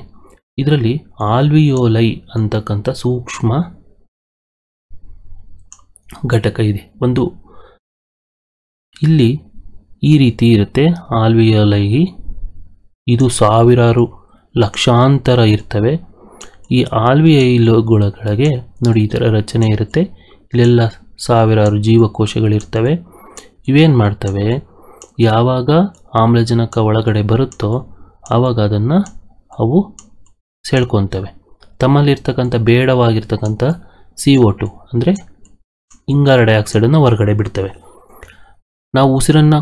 ಇದರಲ್ಲಿ ಆಲ್ವಿಯೋಲೈ ಅಂತಕ್ಕಂಥ ಸೂಕ್ಷ್ಮ ಘಟಕ ಇದೆ ಒಂದು ಇಲ್ಲಿ ಈ ರೀತಿ ಇರುತ್ತೆ ಆಲ್ವಿಯೋಲೈ ಇದು ಸಾವಿರಾರು ಲಕ್ಷಾಂತರ ಇರ್ತವೆ ಈ ಆಲ್ವಿಯೈಲೊಳಗೆ ನೋಡಿ ಈ ಥರ ರಚನೆ ಇರುತ್ತೆ ಇಲ್ಲೆಲ್ಲ ಸಾವಿರಾರು ಜೀವಕೋಶಗಳಿರ್ತವೆ ಇವೇನು ಮಾಡ್ತವೆ ಯಾವಾಗ ಆಮ್ಲಜನಕ ಒಳಗಡೆ ಬರುತ್ತೋ ಆವಾಗ ಅದನ್ನು ಅವು ಸೆಳ್ಕೊತವೆ ತಮ್ಮಲ್ಲಿರ್ತಕ್ಕಂಥ ಬೇಡವಾಗಿರ್ತಕ್ಕಂಥ ಸಿ ಒ ಟು ಅಂದರೆ ಇಂಗಾರ ಡೈಆಕ್ಸೈಡನ್ನು ಹೊರಗಡೆ ಬಿಡ್ತವೆ ನಾವು ಉಸಿರನ್ನು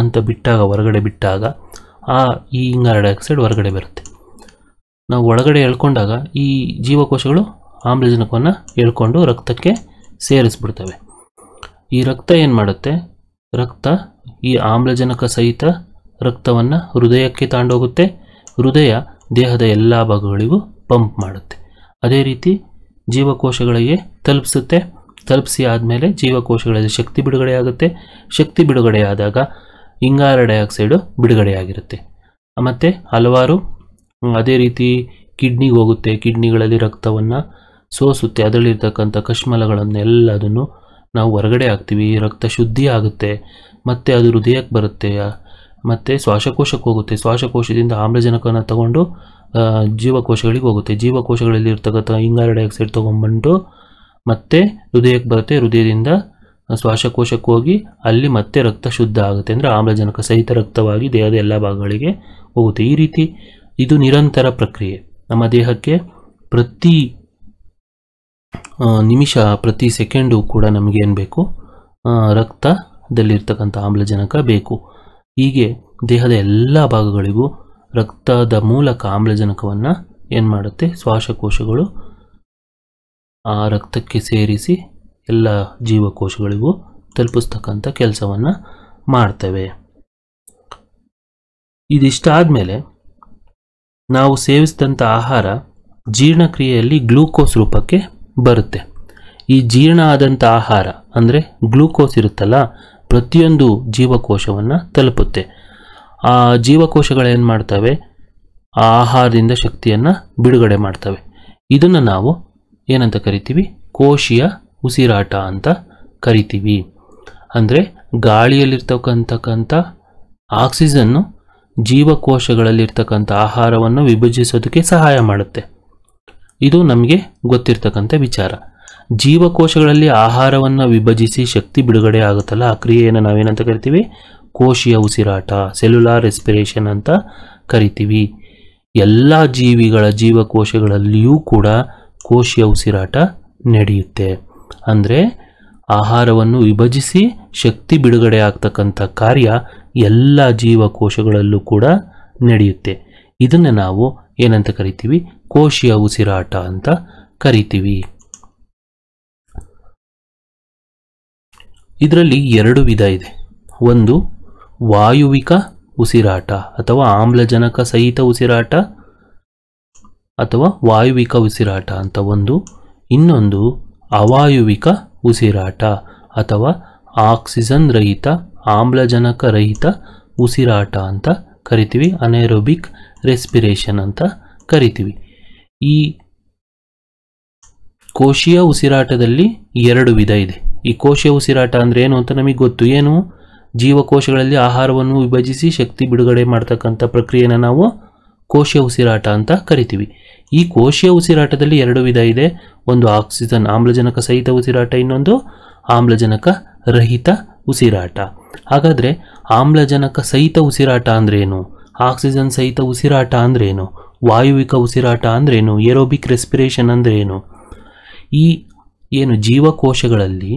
ಅಂತ ಬಿಟ್ಟಾಗ ಹೊರಗಡೆ ಬಿಟ್ಟಾಗ ಆ ಈ ಇಂಗಾರ ಡೈಆಕ್ಸೈಡ್ ಹೊರಗಡೆ ಬರುತ್ತೆ ನಾವು ಒಳಗಡೆ ಎಳ್ಕೊಂಡಾಗ ಈ ಜೀವಕೋಶಗಳು ಆಮ್ಲಜನಕವನ್ನು ಎಳ್ಕೊಂಡು ರಕ್ತಕ್ಕೆ ಸೇರಿಸ್ಬಿಡ್ತವೆ ಈ ರಕ್ತ ಏನು ಮಾಡುತ್ತೆ ರಕ್ತ ಈ ಆಮ್ಲಜನಕ ಸಹಿತ ರಕ್ತವನ್ನು ಹೃದಯಕ್ಕೆ ತಾಂಡೋಗುತ್ತೆ ಹೃದಯ ದೇಹದ ಎಲ್ಲ ಭಾಗಗಳಿಗೂ ಪಂಪ್ ಮಾಡುತ್ತೆ ಅದೇ ರೀತಿ ಜೀವಕೋಶಗಳಿಗೆ ತಲುಪಿಸುತ್ತೆ ತಲುಪಿಸಿ ಆದಮೇಲೆ ಜೀವಕೋಶಗಳಲ್ಲಿ ಶಕ್ತಿ ಬಿಡುಗಡೆ ಆಗುತ್ತೆ ಶಕ್ತಿ ಬಿಡುಗಡೆಯಾದಾಗ ಇಂಗಾರ ಡೈಆಕ್ಸೈಡು ಬಿಡುಗಡೆಯಾಗಿರುತ್ತೆ ಮತ್ತು ಹಲವಾರು ಅದೇ ರೀತಿ ಕಿಡ್ನಿಗೆ ಹೋಗುತ್ತೆ ಕಿಡ್ನಿಗಳಲ್ಲಿ ರಕ್ತವನ್ನು ಸೋಸುತ್ತೆ ಅದರಲ್ಲಿರ್ತಕ್ಕಂಥ ಅದನ್ನು ನಾವು ಹೊರಗಡೆ ಹಾಕ್ತೀವಿ ರಕ್ತ ಶುದ್ಧಿ ಆಗುತ್ತೆ ಮತ್ತು ಅದು ಹೃದಯಕ್ಕೆ ಬರುತ್ತೆ ಮತ್ತು ಶ್ವಾಸಕೋಶಕ್ಕೆ ಹೋಗುತ್ತೆ ಶ್ವಾಸಕೋಶದಿಂದ ಆಮ್ಲಜನಕವನ್ನು ತಗೊಂಡು ಜೀವಕೋಶಗಳಿಗೆ ಹೋಗುತ್ತೆ ಜೀವಕೋಶಗಳಲ್ಲಿ ಇರ್ತಕ್ಕಂಥ ಇಂಗಾಲ ಡೈಆಕ್ಸೈಡ್ ತೊಗೊಂಡ್ಬಂದು ಮತ್ತೆ ಹೃದಯಕ್ಕೆ ಬರುತ್ತೆ ಹೃದಯದಿಂದ ಶ್ವಾಸಕೋಶಕ್ಕೆ ಹೋಗಿ ಅಲ್ಲಿ ಮತ್ತೆ ರಕ್ತ ಶುದ್ಧ ಆಗುತ್ತೆ ಅಂದರೆ ಆಮ್ಲಜನಕ ಸಹಿತ ರಕ್ತವಾಗಿ ದೇಹದ ಎಲ್ಲ ಭಾಗಗಳಿಗೆ ಹೋಗುತ್ತೆ ಈ ರೀತಿ ಇದು ನಿರಂತರ ಪ್ರಕ್ರಿಯೆ ನಮ್ಮ ದೇಹಕ್ಕೆ ಪ್ರತಿ ನಿಮಿಷ ಪ್ರತಿ ಸೆಕೆಂಡು ಕೂಡ ನಮಗೇನು ಬೇಕು ರಕ್ತದಲ್ಲಿರ್ತಕ್ಕಂಥ ಆಮ್ಲಜನಕ ಬೇಕು ಹೀಗೆ ದೇಹದ ಎಲ್ಲ ಭಾಗಗಳಿಗೂ ರಕ್ತದ ಮೂಲಕ ಆಮ್ಲಜನಕವನ್ನು ಏನು ಮಾಡುತ್ತೆ ಶ್ವಾಸಕೋಶಗಳು ಆ ರಕ್ತಕ್ಕೆ ಸೇರಿಸಿ ಎಲ್ಲ ಜೀವಕೋಶಗಳಿಗೂ ತಲುಪಿಸ್ತಕ್ಕಂಥ ಕೆಲಸವನ್ನು ಮಾಡ್ತವೆ ಇದಿಷ್ಟಾದಮೇಲೆ ನಾವು ಸೇವಿಸಿದಂಥ ಆಹಾರ ಜೀರ್ಣಕ್ರಿಯೆಯಲ್ಲಿ ಗ್ಲೂಕೋಸ್ ರೂಪಕ್ಕೆ ಬರುತ್ತೆ ಈ ಜೀರ್ಣ ಆದಂಥ ಆಹಾರ ಅಂದರೆ ಗ್ಲೂಕೋಸ್ ಇರುತ್ತಲ್ಲ ಪ್ರತಿಯೊಂದು ಜೀವಕೋಶವನ್ನು ತಲುಪುತ್ತೆ ಆ ಜೀವಕೋಶಗಳೇನು ಮಾಡ್ತವೆ ಆ ಆಹಾರದಿಂದ ಶಕ್ತಿಯನ್ನು ಬಿಡುಗಡೆ ಮಾಡ್ತವೆ ಇದನ್ನು ನಾವು ಏನಂತ ಕರಿತೀವಿ ಕೋಶೀಯ ಉಸಿರಾಟ ಅಂತ ಕರಿತೀವಿ ಅಂದರೆ ಗಾಳಿಯಲ್ಲಿರ್ತಕ್ಕಂಥಕ್ಕಂಥ ಆಕ್ಸಿಜನ್ನು ಜೀವಕೋಶಗಳಲ್ಲಿರ್ತಕ್ಕಂಥ ಆಹಾರವನ್ನು ವಿಭಜಿಸೋದಕ್ಕೆ ಸಹಾಯ ಮಾಡುತ್ತೆ ಇದು ನಮಗೆ ಗೊತ್ತಿರ್ತಕ್ಕಂಥ ವಿಚಾರ ಜೀವಕೋಶಗಳಲ್ಲಿ ಆಹಾರವನ್ನು ವಿಭಜಿಸಿ ಶಕ್ತಿ ಬಿಡುಗಡೆ ಆಗುತ್ತಲ್ಲ ಆ ಕ್ರಿಯೆಯನ್ನು ನಾವೇನಂತ ಕರಿತೀವಿ ಕೋಶೀಯ ಉಸಿರಾಟ ಸೆಲ್ಯುಲಾರ್ ರೆಸ್ಪಿರೇಷನ್ ಅಂತ ಕರಿತೀವಿ ಎಲ್ಲ ಜೀವಿಗಳ ಜೀವಕೋಶಗಳಲ್ಲಿಯೂ ಕೂಡ ಕೋಶೀಯ ಉಸಿರಾಟ ನಡೆಯುತ್ತೆ ಅಂದರೆ ಆಹಾರವನ್ನು ವಿಭಜಿಸಿ ಶಕ್ತಿ ಬಿಡುಗಡೆ ಆಗ್ತಕ್ಕಂಥ ಕಾರ್ಯ ಎಲ್ಲ ಜೀವಕೋಶಗಳಲ್ಲೂ ಕೂಡ ನಡೆಯುತ್ತೆ ಇದನ್ನು ನಾವು ಏನಂತ ಕರಿತೀವಿ ಕೋಶೀಯ ಉಸಿರಾಟ ಅಂತ ಕರಿತೀವಿ ಇದರಲ್ಲಿ ಎರಡು ವಿಧ ಇದೆ ಒಂದು ವಾಯುವಿಕ ಉಸಿರಾಟ ಅಥವಾ ಆಮ್ಲಜನಕ ಸಹಿತ ಉಸಿರಾಟ ಅಥವಾ ವಾಯುವಿಕ ಉಸಿರಾಟ ಅಂತ ಒಂದು ಇನ್ನೊಂದು ಅವಾಯುವಿಕ ಉಸಿರಾಟ ಅಥವಾ ಆಕ್ಸಿಜನ್ ರಹಿತ ಆಮ್ಲಜನಕ ರಹಿತ ಉಸಿರಾಟ ಅಂತ ಕರಿತೀವಿ ಅನೈರೋಬಿಕ್ ರೆಸ್ಪಿರೇಷನ್ ಅಂತ ಕರಿತೀವಿ ಈ ಕೋಶೀಯ ಉಸಿರಾಟದಲ್ಲಿ ಎರಡು ವಿಧ ಇದೆ ಈ ಕೋಶ ಉಸಿರಾಟ ಅಂದರೆ ಏನು ಅಂತ ನಮಗೆ ಗೊತ್ತು ಏನು ಜೀವಕೋಶಗಳಲ್ಲಿ ಆಹಾರವನ್ನು ವಿಭಜಿಸಿ ಶಕ್ತಿ ಬಿಡುಗಡೆ ಮಾಡ್ತಕ್ಕಂಥ ಪ್ರಕ್ರಿಯೆನ ನಾವು ಕೋಶ ಉಸಿರಾಟ ಅಂತ ಕರಿತೀವಿ ಈ ಕೋಶ ಉಸಿರಾಟದಲ್ಲಿ ಎರಡು ವಿಧ ಇದೆ ಒಂದು ಆಕ್ಸಿಜನ್ ಆಮ್ಲಜನಕ ಸಹಿತ ಉಸಿರಾಟ ಇನ್ನೊಂದು ಆಮ್ಲಜನಕ ರಹಿತ ಉಸಿರಾಟ ಹಾಗಾದರೆ ಆಮ್ಲಜನಕ ಸಹಿತ ಉಸಿರಾಟ ಅಂದ್ರೇನು ಆಕ್ಸಿಜನ್ ಸಹಿತ ಉಸಿರಾಟ ಅಂದ್ರೇನು ವಾಯುವಿಕ ಉಸಿರಾಟ ಅಂದ್ರೇನು ಏರೋಬಿಕ್ ರೆಸ್ಪಿರೇಷನ್ ಅಂದ್ರೇನು ಈ ಏನು ಜೀವಕೋಶಗಳಲ್ಲಿ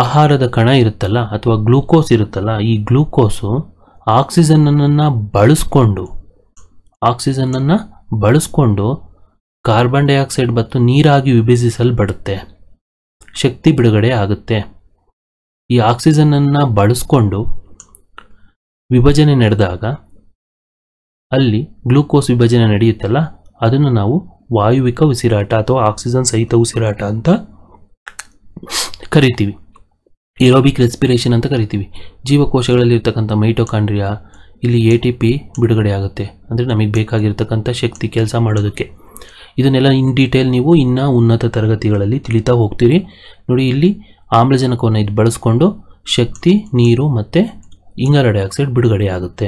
ಆಹಾರದ ಕಣ ಇರುತ್ತಲ್ಲ ಅಥವಾ ಗ್ಲೂಕೋಸ್ ಇರುತ್ತಲ್ಲ ಈ ಗ್ಲೂಕೋಸು ಆಕ್ಸಿಜನ್ನನ್ನು ಬಳಸ್ಕೊಂಡು ಆಕ್ಸಿಜನ್ನನ್ನು ಬಳಸ್ಕೊಂಡು ಕಾರ್ಬನ್ ಡೈಆಕ್ಸೈಡ್ ಮತ್ತು ನೀರಾಗಿ ವಿಭಜಿಸಲ್ಪಡುತ್ತೆ ಶಕ್ತಿ ಬಿಡುಗಡೆ ಆಗುತ್ತೆ ಈ ಆಕ್ಸಿಜನನ್ನು ಬಳಸ್ಕೊಂಡು ವಿಭಜನೆ ನಡೆದಾಗ ಅಲ್ಲಿ ಗ್ಲೂಕೋಸ್ ವಿಭಜನೆ ನಡೆಯುತ್ತಲ್ಲ ಅದನ್ನು ನಾವು ವಾಯುವಿಕ ಉಸಿರಾಟ ಅಥವಾ ಆಕ್ಸಿಜನ್ ಸಹಿತ ಉಸಿರಾಟ ಅಂತ ಕರಿತೀವಿ ಏರೋಬಿಕ್ ರೆಸ್ಪಿರೇಷನ್ ಅಂತ ಕರಿತೀವಿ ಜೀವಕೋಶಗಳಲ್ಲಿ ಇರ್ತಕ್ಕಂಥ ಮೈಟೋಕಾಂಡ್ರಿಯಾ ಇಲ್ಲಿ ಎ ಟಿ ಪಿ ಬಿಡುಗಡೆ ಆಗುತ್ತೆ ಅಂದರೆ ನಮಗೆ ಬೇಕಾಗಿರ್ತಕ್ಕಂಥ ಶಕ್ತಿ ಕೆಲಸ ಮಾಡೋದಕ್ಕೆ ಇದನ್ನೆಲ್ಲ ಇನ್ ಡೀಟೇಲ್ ನೀವು ಇನ್ನೂ ಉನ್ನತ ತರಗತಿಗಳಲ್ಲಿ ತಿಳಿತಾ ಹೋಗ್ತೀರಿ ನೋಡಿ ಇಲ್ಲಿ ಆಮ್ಲಜನಕವನ್ನು ಇದು ಬಳಸ್ಕೊಂಡು ಶಕ್ತಿ ನೀರು ಮತ್ತು ಇಂಗಾರ ಡೈಆಕ್ಸೈಡ್ ಬಿಡುಗಡೆ ಆಗುತ್ತೆ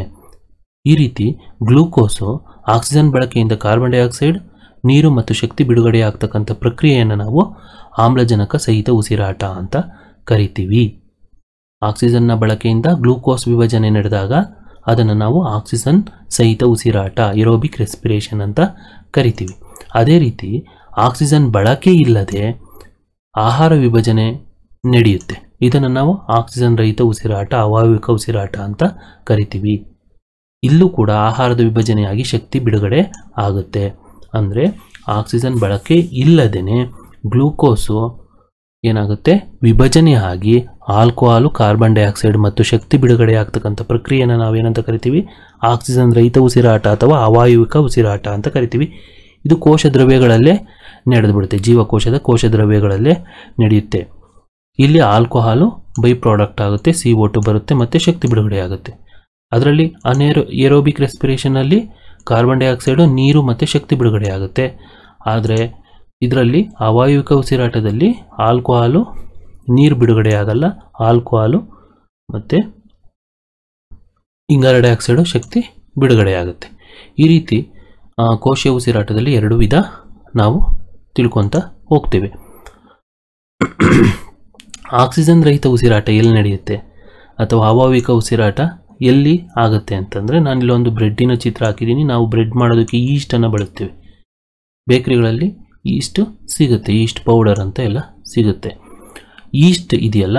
ಈ ರೀತಿ ಗ್ಲೂಕೋಸು ಆಕ್ಸಿಜನ್ ಬಳಕೆಯಿಂದ ಕಾರ್ಬನ್ ಡೈಆಕ್ಸೈಡ್ ನೀರು ಮತ್ತು ಶಕ್ತಿ ಬಿಡುಗಡೆಯಾಗ್ತಕ್ಕಂಥ ಪ್ರಕ್ರಿಯೆಯನ್ನು ನಾವು ಆಮ್ಲಜನಕ ಸಹಿತ ಉಸಿರಾಟ ಅಂತ ಕರಿತೀವಿ ಆಕ್ಸಿಜನ್ನ ಬಳಕೆಯಿಂದ ಗ್ಲೂಕೋಸ್ ವಿಭಜನೆ ನಡೆದಾಗ ಅದನ್ನು ನಾವು ಆಕ್ಸಿಜನ್ ಸಹಿತ ಉಸಿರಾಟ ಇರೋಬಿಕ್ ರೆಸ್ಪಿರೇಷನ್ ಅಂತ ಕರಿತೀವಿ ಅದೇ ರೀತಿ ಆಕ್ಸಿಜನ್ ಬಳಕೆ ಇಲ್ಲದೆ ಆಹಾರ ವಿಭಜನೆ ನಡೆಯುತ್ತೆ ಇದನ್ನು ನಾವು ಆಕ್ಸಿಜನ್ ರಹಿತ ಉಸಿರಾಟ ಅವಾಯವಿಕ ಉಸಿರಾಟ ಅಂತ ಕರಿತೀವಿ ಇಲ್ಲೂ ಕೂಡ ಆಹಾರದ ವಿಭಜನೆಯಾಗಿ ಶಕ್ತಿ ಬಿಡುಗಡೆ ಆಗುತ್ತೆ ಅಂದರೆ ಆಕ್ಸಿಜನ್ ಬಳಕೆ ಇಲ್ಲದೇ ಗ್ಲೂಕೋಸು ಏನಾಗುತ್ತೆ ವಿಭಜನೆ ಆಗಿ ಆಲ್ಕೋಹಾಲು ಕಾರ್ಬನ್ ಡೈಆಕ್ಸೈಡ್ ಮತ್ತು ಶಕ್ತಿ ಬಿಡುಗಡೆ ಆಗ್ತಕ್ಕಂಥ ಪ್ರಕ್ರಿಯೆಯನ್ನು ನಾವೇನಂತ ಕರಿತೀವಿ ಆಕ್ಸಿಜನ್ ರಹಿತ ಉಸಿರಾಟ ಅಥವಾ ಅವಾಯುವಿಕ ಉಸಿರಾಟ ಅಂತ ಕರಿತೀವಿ ಇದು ಕೋಶ ದ್ರವ್ಯಗಳಲ್ಲೇ ಬಿಡುತ್ತೆ ಜೀವಕೋಶದ ಕೋಶ ದ್ರವ್ಯಗಳಲ್ಲೇ ನಡೆಯುತ್ತೆ ಇಲ್ಲಿ ಆಲ್ಕೋಹಾಲು ಬೈ ಪ್ರಾಡಕ್ಟ್ ಆಗುತ್ತೆ ಸಿ ಓಟು ಬರುತ್ತೆ ಮತ್ತು ಶಕ್ತಿ ಬಿಡುಗಡೆ ಆಗುತ್ತೆ ಅದರಲ್ಲಿ ಅನೇರೋ ಏರೋಬಿಕ್ ರೆಸ್ಪಿರೇಷನಲ್ಲಿ ಕಾರ್ಬನ್ ಡೈಆಕ್ಸೈಡು ನೀರು ಮತ್ತು ಶಕ್ತಿ ಬಿಡುಗಡೆ ಆಗುತ್ತೆ ಆದರೆ ಇದರಲ್ಲಿ ಅವಾಯುವಿಕ ಉಸಿರಾಟದಲ್ಲಿ ಆಲ್ಕೋಹಾಲು ನೀರು ಬಿಡುಗಡೆ ಆಗಲ್ಲ ಆಲ್ಕೋಹಾಲು ಮತ್ತು ಇಂಗಾಲ ಡೈಆಕ್ಸೈಡು ಶಕ್ತಿ ಬಿಡುಗಡೆಯಾಗುತ್ತೆ ಈ ರೀತಿ ಕೋಶೀಯ ಉಸಿರಾಟದಲ್ಲಿ ಎರಡು ವಿಧ ನಾವು ತಿಳ್ಕೊತ ಹೋಗ್ತೇವೆ (coughs) ಆಕ್ಸಿಜನ್ ರಹಿತ ಉಸಿರಾಟ ಎಲ್ಲಿ ನಡೆಯುತ್ತೆ ಅಥವಾ ಅವಾವಿಕ ಉಸಿರಾಟ ಎಲ್ಲಿ ಆಗುತ್ತೆ ಅಂತಂದರೆ ನಾನು ಇಲ್ಲೊಂದು ಬ್ರೆಡ್ಡಿನ ಚಿತ್ರ ಹಾಕಿದ್ದೀನಿ ನಾವು ಬ್ರೆಡ್ ಮಾಡೋದಕ್ಕೆ ಈಸ್ಟನ್ನು ಬಳಸ್ತೀವಿ ಬೇಕ್ರಿಗಳಲ್ಲಿ ಈಸ್ಟ್ ಸಿಗುತ್ತೆ ಈಸ್ಟ್ ಪೌಡರ್ ಅಂತ ಎಲ್ಲ ಸಿಗುತ್ತೆ ಈಸ್ಟ್ ಇದೆಯಲ್ಲ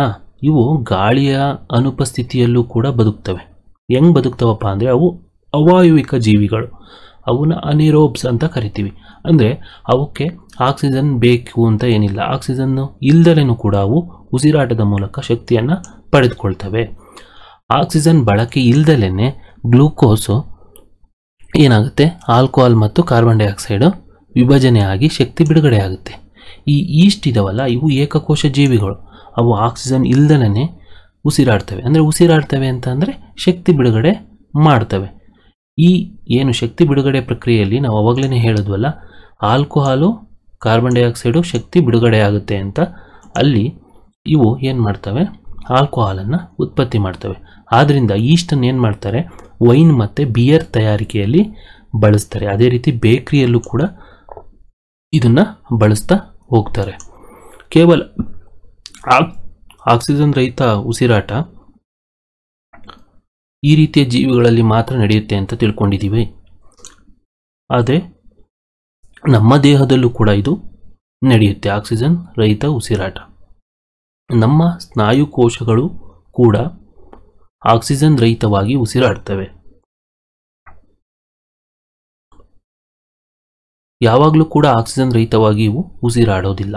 ಇವು ಗಾಳಿಯ ಅನುಪಸ್ಥಿತಿಯಲ್ಲೂ ಕೂಡ ಬದುಕ್ತವೆ ಹೆಂಗೆ ಬದುಕ್ತವಪ್ಪ ಅಂದರೆ ಅವು ಅವಾಯುವಿಕ ಜೀವಿಗಳು ಅವನ್ನ ಅನಿರೋಬ್ಸ್ ಅಂತ ಕರಿತೀವಿ ಅಂದರೆ ಅವಕ್ಕೆ ಆಕ್ಸಿಜನ್ ಬೇಕು ಅಂತ ಏನಿಲ್ಲ ಆಕ್ಸಿಜನ್ನು ಇಲ್ದಲೇ ಕೂಡ ಅವು ಉಸಿರಾಟದ ಮೂಲಕ ಶಕ್ತಿಯನ್ನು ಪಡೆದುಕೊಳ್ತವೆ ಆಕ್ಸಿಜನ್ ಬಳಕೆ ಇಲ್ದಲೇ ಗ್ಲೂಕೋಸು ಏನಾಗುತ್ತೆ ಆಲ್ಕೋಹಾಲ್ ಮತ್ತು ಕಾರ್ಬನ್ ಡೈಆಕ್ಸೈಡು ವಿಭಜನೆ ಆಗಿ ಶಕ್ತಿ ಬಿಡುಗಡೆ ಆಗುತ್ತೆ ಈ ಈಸ್ಟ್ ಇದಾವಲ್ಲ ಇವು ಏಕಕೋಶ ಜೀವಿಗಳು ಅವು ಆಕ್ಸಿಜನ್ ಇಲ್ದಲೇ ಉಸಿರಾಡ್ತವೆ ಅಂದರೆ ಉಸಿರಾಡ್ತವೆ ಅಂತ ಅಂದರೆ ಶಕ್ತಿ ಬಿಡುಗಡೆ ಮಾಡ್ತವೆ ಈ ಏನು ಶಕ್ತಿ ಬಿಡುಗಡೆ ಪ್ರಕ್ರಿಯೆಯಲ್ಲಿ ನಾವು ಅವಾಗಲೇ ಹೇಳಿದ್ವಲ್ಲ ಆಲ್ಕೋಹಾಲು ಕಾರ್ಬನ್ ಡೈಆಕ್ಸೈಡು ಶಕ್ತಿ ಬಿಡುಗಡೆ ಆಗುತ್ತೆ ಅಂತ ಅಲ್ಲಿ ಇವು ಏನು ಮಾಡ್ತವೆ ಆಲ್ಕೋಹಾಲನ್ನು ಉತ್ಪತ್ತಿ ಮಾಡ್ತವೆ ಆದ್ದರಿಂದ ಈಸ್ಟನ್ನು ಏನು ಮಾಡ್ತಾರೆ ವೈನ್ ಮತ್ತು ಬಿಯರ್ ತಯಾರಿಕೆಯಲ್ಲಿ ಬಳಸ್ತಾರೆ ಅದೇ ರೀತಿ ಬೇಕ್ರಿಯಲ್ಲೂ ಕೂಡ ಇದನ್ನು ಬಳಸ್ತಾ ಹೋಗ್ತಾರೆ ಕೇವಲ ಆಕ್ಸಿಜನ್ ರಹಿತ ಉಸಿರಾಟ ಈ ರೀತಿಯ ಜೀವಿಗಳಲ್ಲಿ ಮಾತ್ರ ನಡೆಯುತ್ತೆ ಅಂತ ತಿಳ್ಕೊಂಡಿದ್ದೀವಿ ಆದರೆ ನಮ್ಮ ದೇಹದಲ್ಲೂ ಕೂಡ ಇದು ನಡೆಯುತ್ತೆ ಆಕ್ಸಿಜನ್ ರಹಿತ ಉಸಿರಾಟ ನಮ್ಮ ಸ್ನಾಯು ಕೋಶಗಳು ಕೂಡ ಆಕ್ಸಿಜನ್ ರಹಿತವಾಗಿ ಉಸಿರಾಡ್ತವೆ ಯಾವಾಗಲೂ ಕೂಡ ಆಕ್ಸಿಜನ್ ರಹಿತವಾಗಿ ಇವು ಉಸಿರಾಡೋದಿಲ್ಲ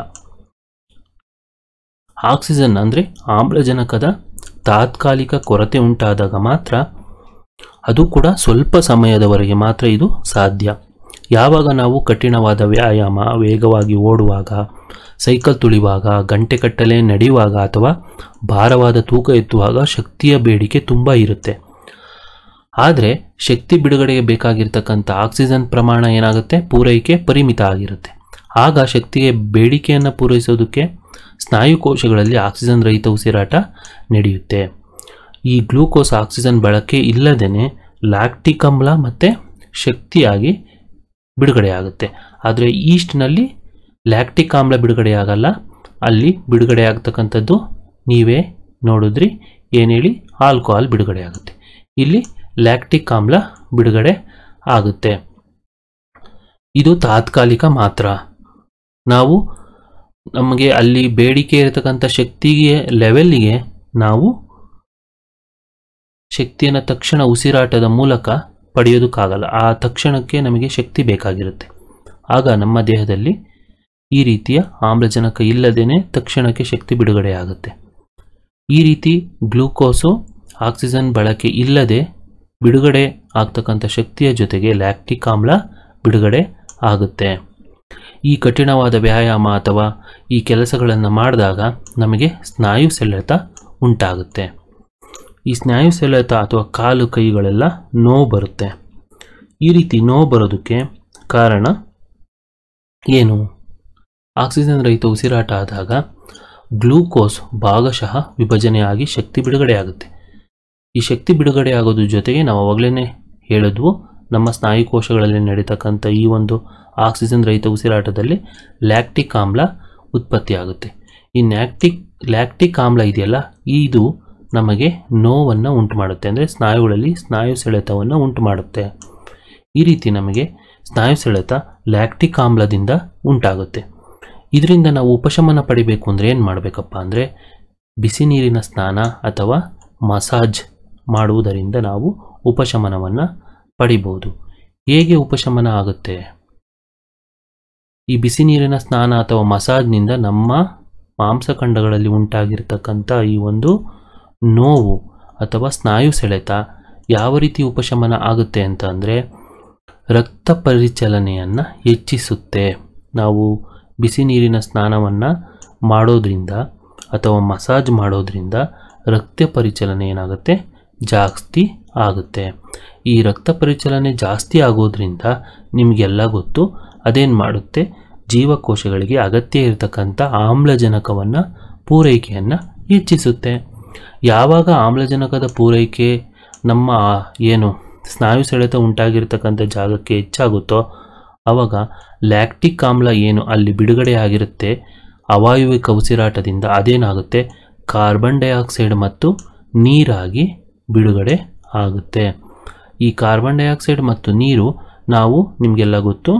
ಆಕ್ಸಿಜನ್ ಅಂದರೆ ಆಮ್ಲಜನಕದ ತಾತ್ಕಾಲಿಕ ಕೊರತೆ ಉಂಟಾದಾಗ ಮಾತ್ರ ಅದು ಕೂಡ ಸ್ವಲ್ಪ ಸಮಯದವರೆಗೆ ಮಾತ್ರ ಇದು ಸಾಧ್ಯ ಯಾವಾಗ ನಾವು ಕಠಿಣವಾದ ವ್ಯಾಯಾಮ ವೇಗವಾಗಿ ಓಡುವಾಗ ಸೈಕಲ್ ತುಳಿವಾಗ ಗಂಟೆ ಕಟ್ಟಲೆ ನಡೆಯುವಾಗ ಅಥವಾ ಭಾರವಾದ ತೂಕ ಎತ್ತುವಾಗ ಶಕ್ತಿಯ ಬೇಡಿಕೆ ತುಂಬ ಇರುತ್ತೆ ಆದರೆ ಶಕ್ತಿ ಬಿಡುಗಡೆಗೆ ಬೇಕಾಗಿರ್ತಕ್ಕಂಥ ಆಕ್ಸಿಜನ್ ಪ್ರಮಾಣ ಏನಾಗುತ್ತೆ ಪೂರೈಕೆ ಪರಿಮಿತ ಆಗಿರುತ್ತೆ ಆಗ ಶಕ್ತಿಗೆ ಬೇಡಿಕೆಯನ್ನು ಪೂರೈಸೋದಕ್ಕೆ ಸ್ನಾಯು ಕೋಶಗಳಲ್ಲಿ ಆಕ್ಸಿಜನ್ ರಹಿತ ಉಸಿರಾಟ ನಡೆಯುತ್ತೆ ಈ ಗ್ಲೂಕೋಸ್ ಆಕ್ಸಿಜನ್ ಬಳಕೆ ಇಲ್ಲದೇ ಲ್ಯಾಕ್ಟಿಕ್ ಮತ್ತು ಶಕ್ತಿಯಾಗಿ ಬಿಡುಗಡೆ ಆಗುತ್ತೆ ಆದರೆ ಈಸ್ಟ್ನಲ್ಲಿ ಲ್ಯಾಕ್ಟಿಕ್ ಆಮ್ಲ ಬಿಡುಗಡೆಯಾಗಲ್ಲ ಅಲ್ಲಿ ಬಿಡುಗಡೆ ಆಗ್ತಕ್ಕಂಥದ್ದು ನೀವೇ ನೋಡಿದ್ರಿ ಏನು ಹೇಳಿ ಆಲ್ಕೋಹಾಲ್ ಆಗುತ್ತೆ ಇಲ್ಲಿ ಲ್ಯಾಕ್ಟಿಕ್ ಆಮ್ಲ ಬಿಡುಗಡೆ ಆಗುತ್ತೆ ಇದು ತಾತ್ಕಾಲಿಕ ಮಾತ್ರ ನಾವು ನಮಗೆ ಅಲ್ಲಿ ಬೇಡಿಕೆ ಇರತಕ್ಕಂಥ ಶಕ್ತಿಗೆ ಲೆವೆಲ್ಗೆ ನಾವು ಶಕ್ತಿಯನ್ನು ತಕ್ಷಣ ಉಸಿರಾಟದ ಮೂಲಕ ಪಡೆಯೋದಕ್ಕಾಗಲ್ಲ ಆ ತಕ್ಷಣಕ್ಕೆ ನಮಗೆ ಶಕ್ತಿ ಬೇಕಾಗಿರುತ್ತೆ ಆಗ ನಮ್ಮ ದೇಹದಲ್ಲಿ ಈ ರೀತಿಯ ಆಮ್ಲಜನಕ ಇಲ್ಲದೇ ತಕ್ಷಣಕ್ಕೆ ಶಕ್ತಿ ಬಿಡುಗಡೆ ಆಗುತ್ತೆ ಈ ರೀತಿ ಗ್ಲೂಕೋಸು ಆಕ್ಸಿಜನ್ ಬಳಕೆ ಇಲ್ಲದೆ ಬಿಡುಗಡೆ ಆಗ್ತಕ್ಕಂಥ ಶಕ್ತಿಯ ಜೊತೆಗೆ ಲ್ಯಾಕ್ಟಿಕ್ ಆಮ್ಲ ಬಿಡುಗಡೆ ಆಗುತ್ತೆ ಈ ಕಠಿಣವಾದ ವ್ಯಾಯಾಮ ಅಥವಾ ಈ ಕೆಲಸಗಳನ್ನು ಮಾಡಿದಾಗ ನಮಗೆ ಸ್ನಾಯು ಸೆಳೆತ ಉಂಟಾಗುತ್ತೆ ಈ ಸ್ನಾಯು ಸೆಳೆತ ಅಥವಾ ಕಾಲು ಕೈಗಳೆಲ್ಲ ನೋವು ಬರುತ್ತೆ ಈ ರೀತಿ ನೋವು ಬರೋದಕ್ಕೆ ಕಾರಣ ಏನು ಆಕ್ಸಿಜನ್ ರಹಿತ ಉಸಿರಾಟ ಆದಾಗ ಗ್ಲೂಕೋಸ್ ಭಾಗಶಃ ವಿಭಜನೆಯಾಗಿ ಶಕ್ತಿ ಆಗುತ್ತೆ ಈ ಶಕ್ತಿ ಬಿಡುಗಡೆ ಆಗೋದ್ರ ಜೊತೆಗೆ ನಾವು ಅವಾಗಲೇ ಹೇಳಿದ್ವು ನಮ್ಮ ಸ್ನಾಯು ಕೋಶಗಳಲ್ಲಿ ನಡೀತಕ್ಕಂಥ ಈ ಒಂದು ಆಕ್ಸಿಜನ್ ರಹಿತ ಉಸಿರಾಟದಲ್ಲಿ ಲ್ಯಾಕ್ಟಿಕ್ ಆಮ್ಲ ಉತ್ಪತ್ತಿಯಾಗುತ್ತೆ ಈ ನ್ಯಾಕ್ಟಿಕ್ ಲ್ಯಾಕ್ಟಿಕ್ ಆಮ್ಲ ಇದೆಯಲ್ಲ ಇದು ನಮಗೆ ನೋವನ್ನು ಉಂಟು ಮಾಡುತ್ತೆ ಅಂದರೆ ಸ್ನಾಯುಗಳಲ್ಲಿ ಸ್ನಾಯು ಸೆಳೆತವನ್ನು ಉಂಟು ಮಾಡುತ್ತೆ ಈ ರೀತಿ ನಮಗೆ ಸ್ನಾಯು ಸೆಳೆತ ಲ್ಯಾಕ್ಟಿಕ್ ಆಮ್ಲದಿಂದ ಉಂಟಾಗುತ್ತೆ ಇದರಿಂದ ನಾವು ಉಪಶಮನ ಪಡಿಬೇಕು ಅಂದರೆ ಏನು ಮಾಡಬೇಕಪ್ಪ ಅಂದರೆ ಬಿಸಿ ನೀರಿನ ಸ್ನಾನ ಅಥವಾ ಮಸಾಜ್ ಮಾಡುವುದರಿಂದ ನಾವು ಉಪಶಮನವನ್ನು ಪಡಿಬೋದು ಹೇಗೆ ಉಪಶಮನ ಆಗುತ್ತೆ ಈ ಬಿಸಿ ನೀರಿನ ಸ್ನಾನ ಅಥವಾ ಮಸಾಜ್ನಿಂದ ನಮ್ಮ ಮಾಂಸಖಂಡಗಳಲ್ಲಿ ಉಂಟಾಗಿರ್ತಕ್ಕಂಥ ಈ ಒಂದು ನೋವು ಅಥವಾ ಸ್ನಾಯು ಸೆಳೆತ ಯಾವ ರೀತಿ ಉಪಶಮನ ಆಗುತ್ತೆ ಅಂತ ಅಂದರೆ ರಕ್ತ ಪರಿಚಲನೆಯನ್ನು ಹೆಚ್ಚಿಸುತ್ತೆ ನಾವು ಬಿಸಿ ನೀರಿನ ಸ್ನಾನವನ್ನು ಮಾಡೋದ್ರಿಂದ ಅಥವಾ ಮಸಾಜ್ ಮಾಡೋದ್ರಿಂದ ರಕ್ತ ಪರಿಚಲನೆ ಏನಾಗುತ್ತೆ ಜಾಸ್ತಿ ಆಗುತ್ತೆ ಈ ರಕ್ತ ಪರಿಚಲನೆ ಜಾಸ್ತಿ ಆಗೋದ್ರಿಂದ ನಿಮಗೆಲ್ಲ ಗೊತ್ತು ಅದೇನು ಮಾಡುತ್ತೆ ಜೀವಕೋಶಗಳಿಗೆ ಅಗತ್ಯ ಇರತಕ್ಕಂಥ ಆಮ್ಲಜನಕವನ್ನು ಪೂರೈಕೆಯನ್ನು ಹೆಚ್ಚಿಸುತ್ತೆ ಯಾವಾಗ ಆಮ್ಲಜನಕದ ಪೂರೈಕೆ ನಮ್ಮ ಏನು ಸ್ನಾಯು ಸೆಳೆತ ಉಂಟಾಗಿರ್ತಕ್ಕಂಥ ಜಾಗಕ್ಕೆ ಹೆಚ್ಚಾಗುತ್ತೋ ಆವಾಗ ಲ್ಯಾಕ್ಟಿಕ್ ಆಮ್ಲ ಏನು ಅಲ್ಲಿ ಬಿಡುಗಡೆ ಆಗಿರುತ್ತೆ ಅವಾಯುವಿಕ ಉಸಿರಾಟದಿಂದ ಅದೇನಾಗುತ್ತೆ ಕಾರ್ಬನ್ ಡೈಆಕ್ಸೈಡ್ ಮತ್ತು ನೀರಾಗಿ ಬಿಡುಗಡೆ ಆಗುತ್ತೆ ಈ ಕಾರ್ಬನ್ ಡೈಆಕ್ಸೈಡ್ ಮತ್ತು ನೀರು ನಾವು ನಿಮಗೆಲ್ಲ ಗೊತ್ತು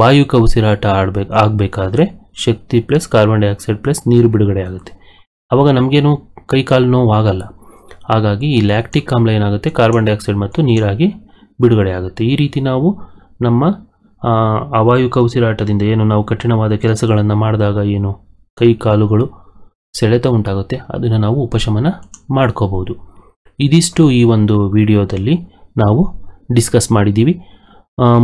ವಾಯುಕ ಉಸಿರಾಟ ಆಡ್ಬೇಕು ಆಗಬೇಕಾದ್ರೆ ಶಕ್ತಿ ಪ್ಲಸ್ ಕಾರ್ಬನ್ ಡೈಆಕ್ಸೈಡ್ ಪ್ಲಸ್ ನೀರು ಬಿಡುಗಡೆ ಆಗುತ್ತೆ ಆವಾಗ ನಮಗೇನು ಕೈಕಾಲು ನೋವಾಗಲ್ಲ ಹಾಗಾಗಿ ಈ ಲ್ಯಾಕ್ಟಿಕ್ ಆಮ್ಲ ಏನಾಗುತ್ತೆ ಕಾರ್ಬನ್ ಡೈಆಕ್ಸೈಡ್ ಮತ್ತು ನೀರಾಗಿ ಬಿಡುಗಡೆ ಆಗುತ್ತೆ ಈ ರೀತಿ ನಾವು ನಮ್ಮ ಅವಾಯುಕ ಉಸಿರಾಟದಿಂದ ಏನು ನಾವು ಕಠಿಣವಾದ ಕೆಲಸಗಳನ್ನು ಮಾಡಿದಾಗ ಏನು ಕೈ ಕಾಲುಗಳು ಸೆಳೆತ ಉಂಟಾಗುತ್ತೆ ಅದನ್ನು ನಾವು ಉಪಶಮನ ಮಾಡ್ಕೋಬೋದು ಇದಿಷ್ಟು ಈ ಒಂದು ವಿಡಿಯೋದಲ್ಲಿ ನಾವು ಡಿಸ್ಕಸ್ ಮಾಡಿದ್ದೀವಿ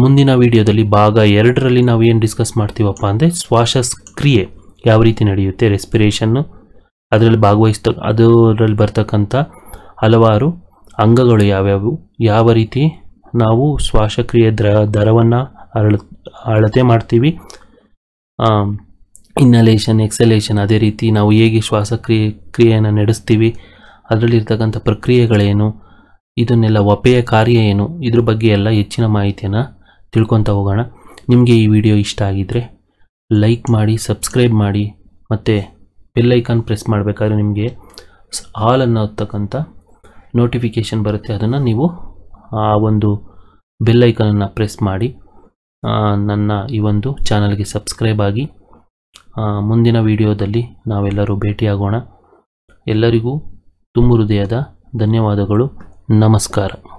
ಮುಂದಿನ ವಿಡಿಯೋದಲ್ಲಿ ಭಾಗ ಎರಡರಲ್ಲಿ ನಾವು ಏನು ಡಿಸ್ಕಸ್ ಮಾಡ್ತೀವಪ್ಪ ಅಂದರೆ ಶ್ವಾಸಕ್ರಿಯೆ ಯಾವ ರೀತಿ ನಡೆಯುತ್ತೆ ರೆಸ್ಪಿರೇಷನ್ನು ಅದರಲ್ಲಿ ಭಾಗವಹಿಸ್ತ ಅದರಲ್ಲಿ ಬರ್ತಕ್ಕಂಥ ಹಲವಾರು ಅಂಗಗಳು ಯಾವ್ಯಾವು ಯಾವ ರೀತಿ ನಾವು ಶ್ವಾಸಕ್ರಿಯೆ ದ್ರ ದರವನ್ನು ಅರಳ ಅಳತೆ ಮಾಡ್ತೀವಿ ಇನ್ನಲೇಷನ್ ಎಕ್ಸಲೇಷನ್ ಅದೇ ರೀತಿ ನಾವು ಹೇಗೆ ಶ್ವಾಸಕ್ರಿಯೆ ಕ್ರಿಯೆಯನ್ನು ನಡೆಸ್ತೀವಿ ಅದರಲ್ಲಿರ್ತಕ್ಕಂಥ ಪ್ರಕ್ರಿಯೆಗಳೇನು ಇದನ್ನೆಲ್ಲ ಒಪೆಯ ಕಾರ್ಯ ಏನು ಇದ್ರ ಬಗ್ಗೆ ಎಲ್ಲ ಹೆಚ್ಚಿನ ಮಾಹಿತಿಯನ್ನು ತಿಳ್ಕೊತ ಹೋಗೋಣ ನಿಮಗೆ ಈ ವಿಡಿಯೋ ಇಷ್ಟ ಆಗಿದ್ದರೆ ಲೈಕ್ ಮಾಡಿ ಸಬ್ಸ್ಕ್ರೈಬ್ ಮಾಡಿ ಮತ್ತು ಐಕಾನ್ ಪ್ರೆಸ್ ಮಾಡಬೇಕಾದ್ರೆ ನಿಮಗೆ ಆಲ್ ಅನ್ನೋ ಹತ್ತಕ್ಕಂಥ ನೋಟಿಫಿಕೇಷನ್ ಬರುತ್ತೆ ಅದನ್ನು ನೀವು ಆ ಒಂದು ಬೆಲ್ ಬೆಲ್ಲೈಕನನ್ನು ಪ್ರೆಸ್ ಮಾಡಿ ನನ್ನ ಈ ಒಂದು ಚಾನಲ್ಗೆ ಸಬ್ಸ್ಕ್ರೈಬ್ ಆಗಿ ಮುಂದಿನ ವಿಡಿಯೋದಲ್ಲಿ ನಾವೆಲ್ಲರೂ ಭೇಟಿಯಾಗೋಣ ಎಲ್ಲರಿಗೂ ತುಂಬು ಹೃದಯದ ಧನ್ಯವಾದಗಳು ನಮಸ್ಕಾರ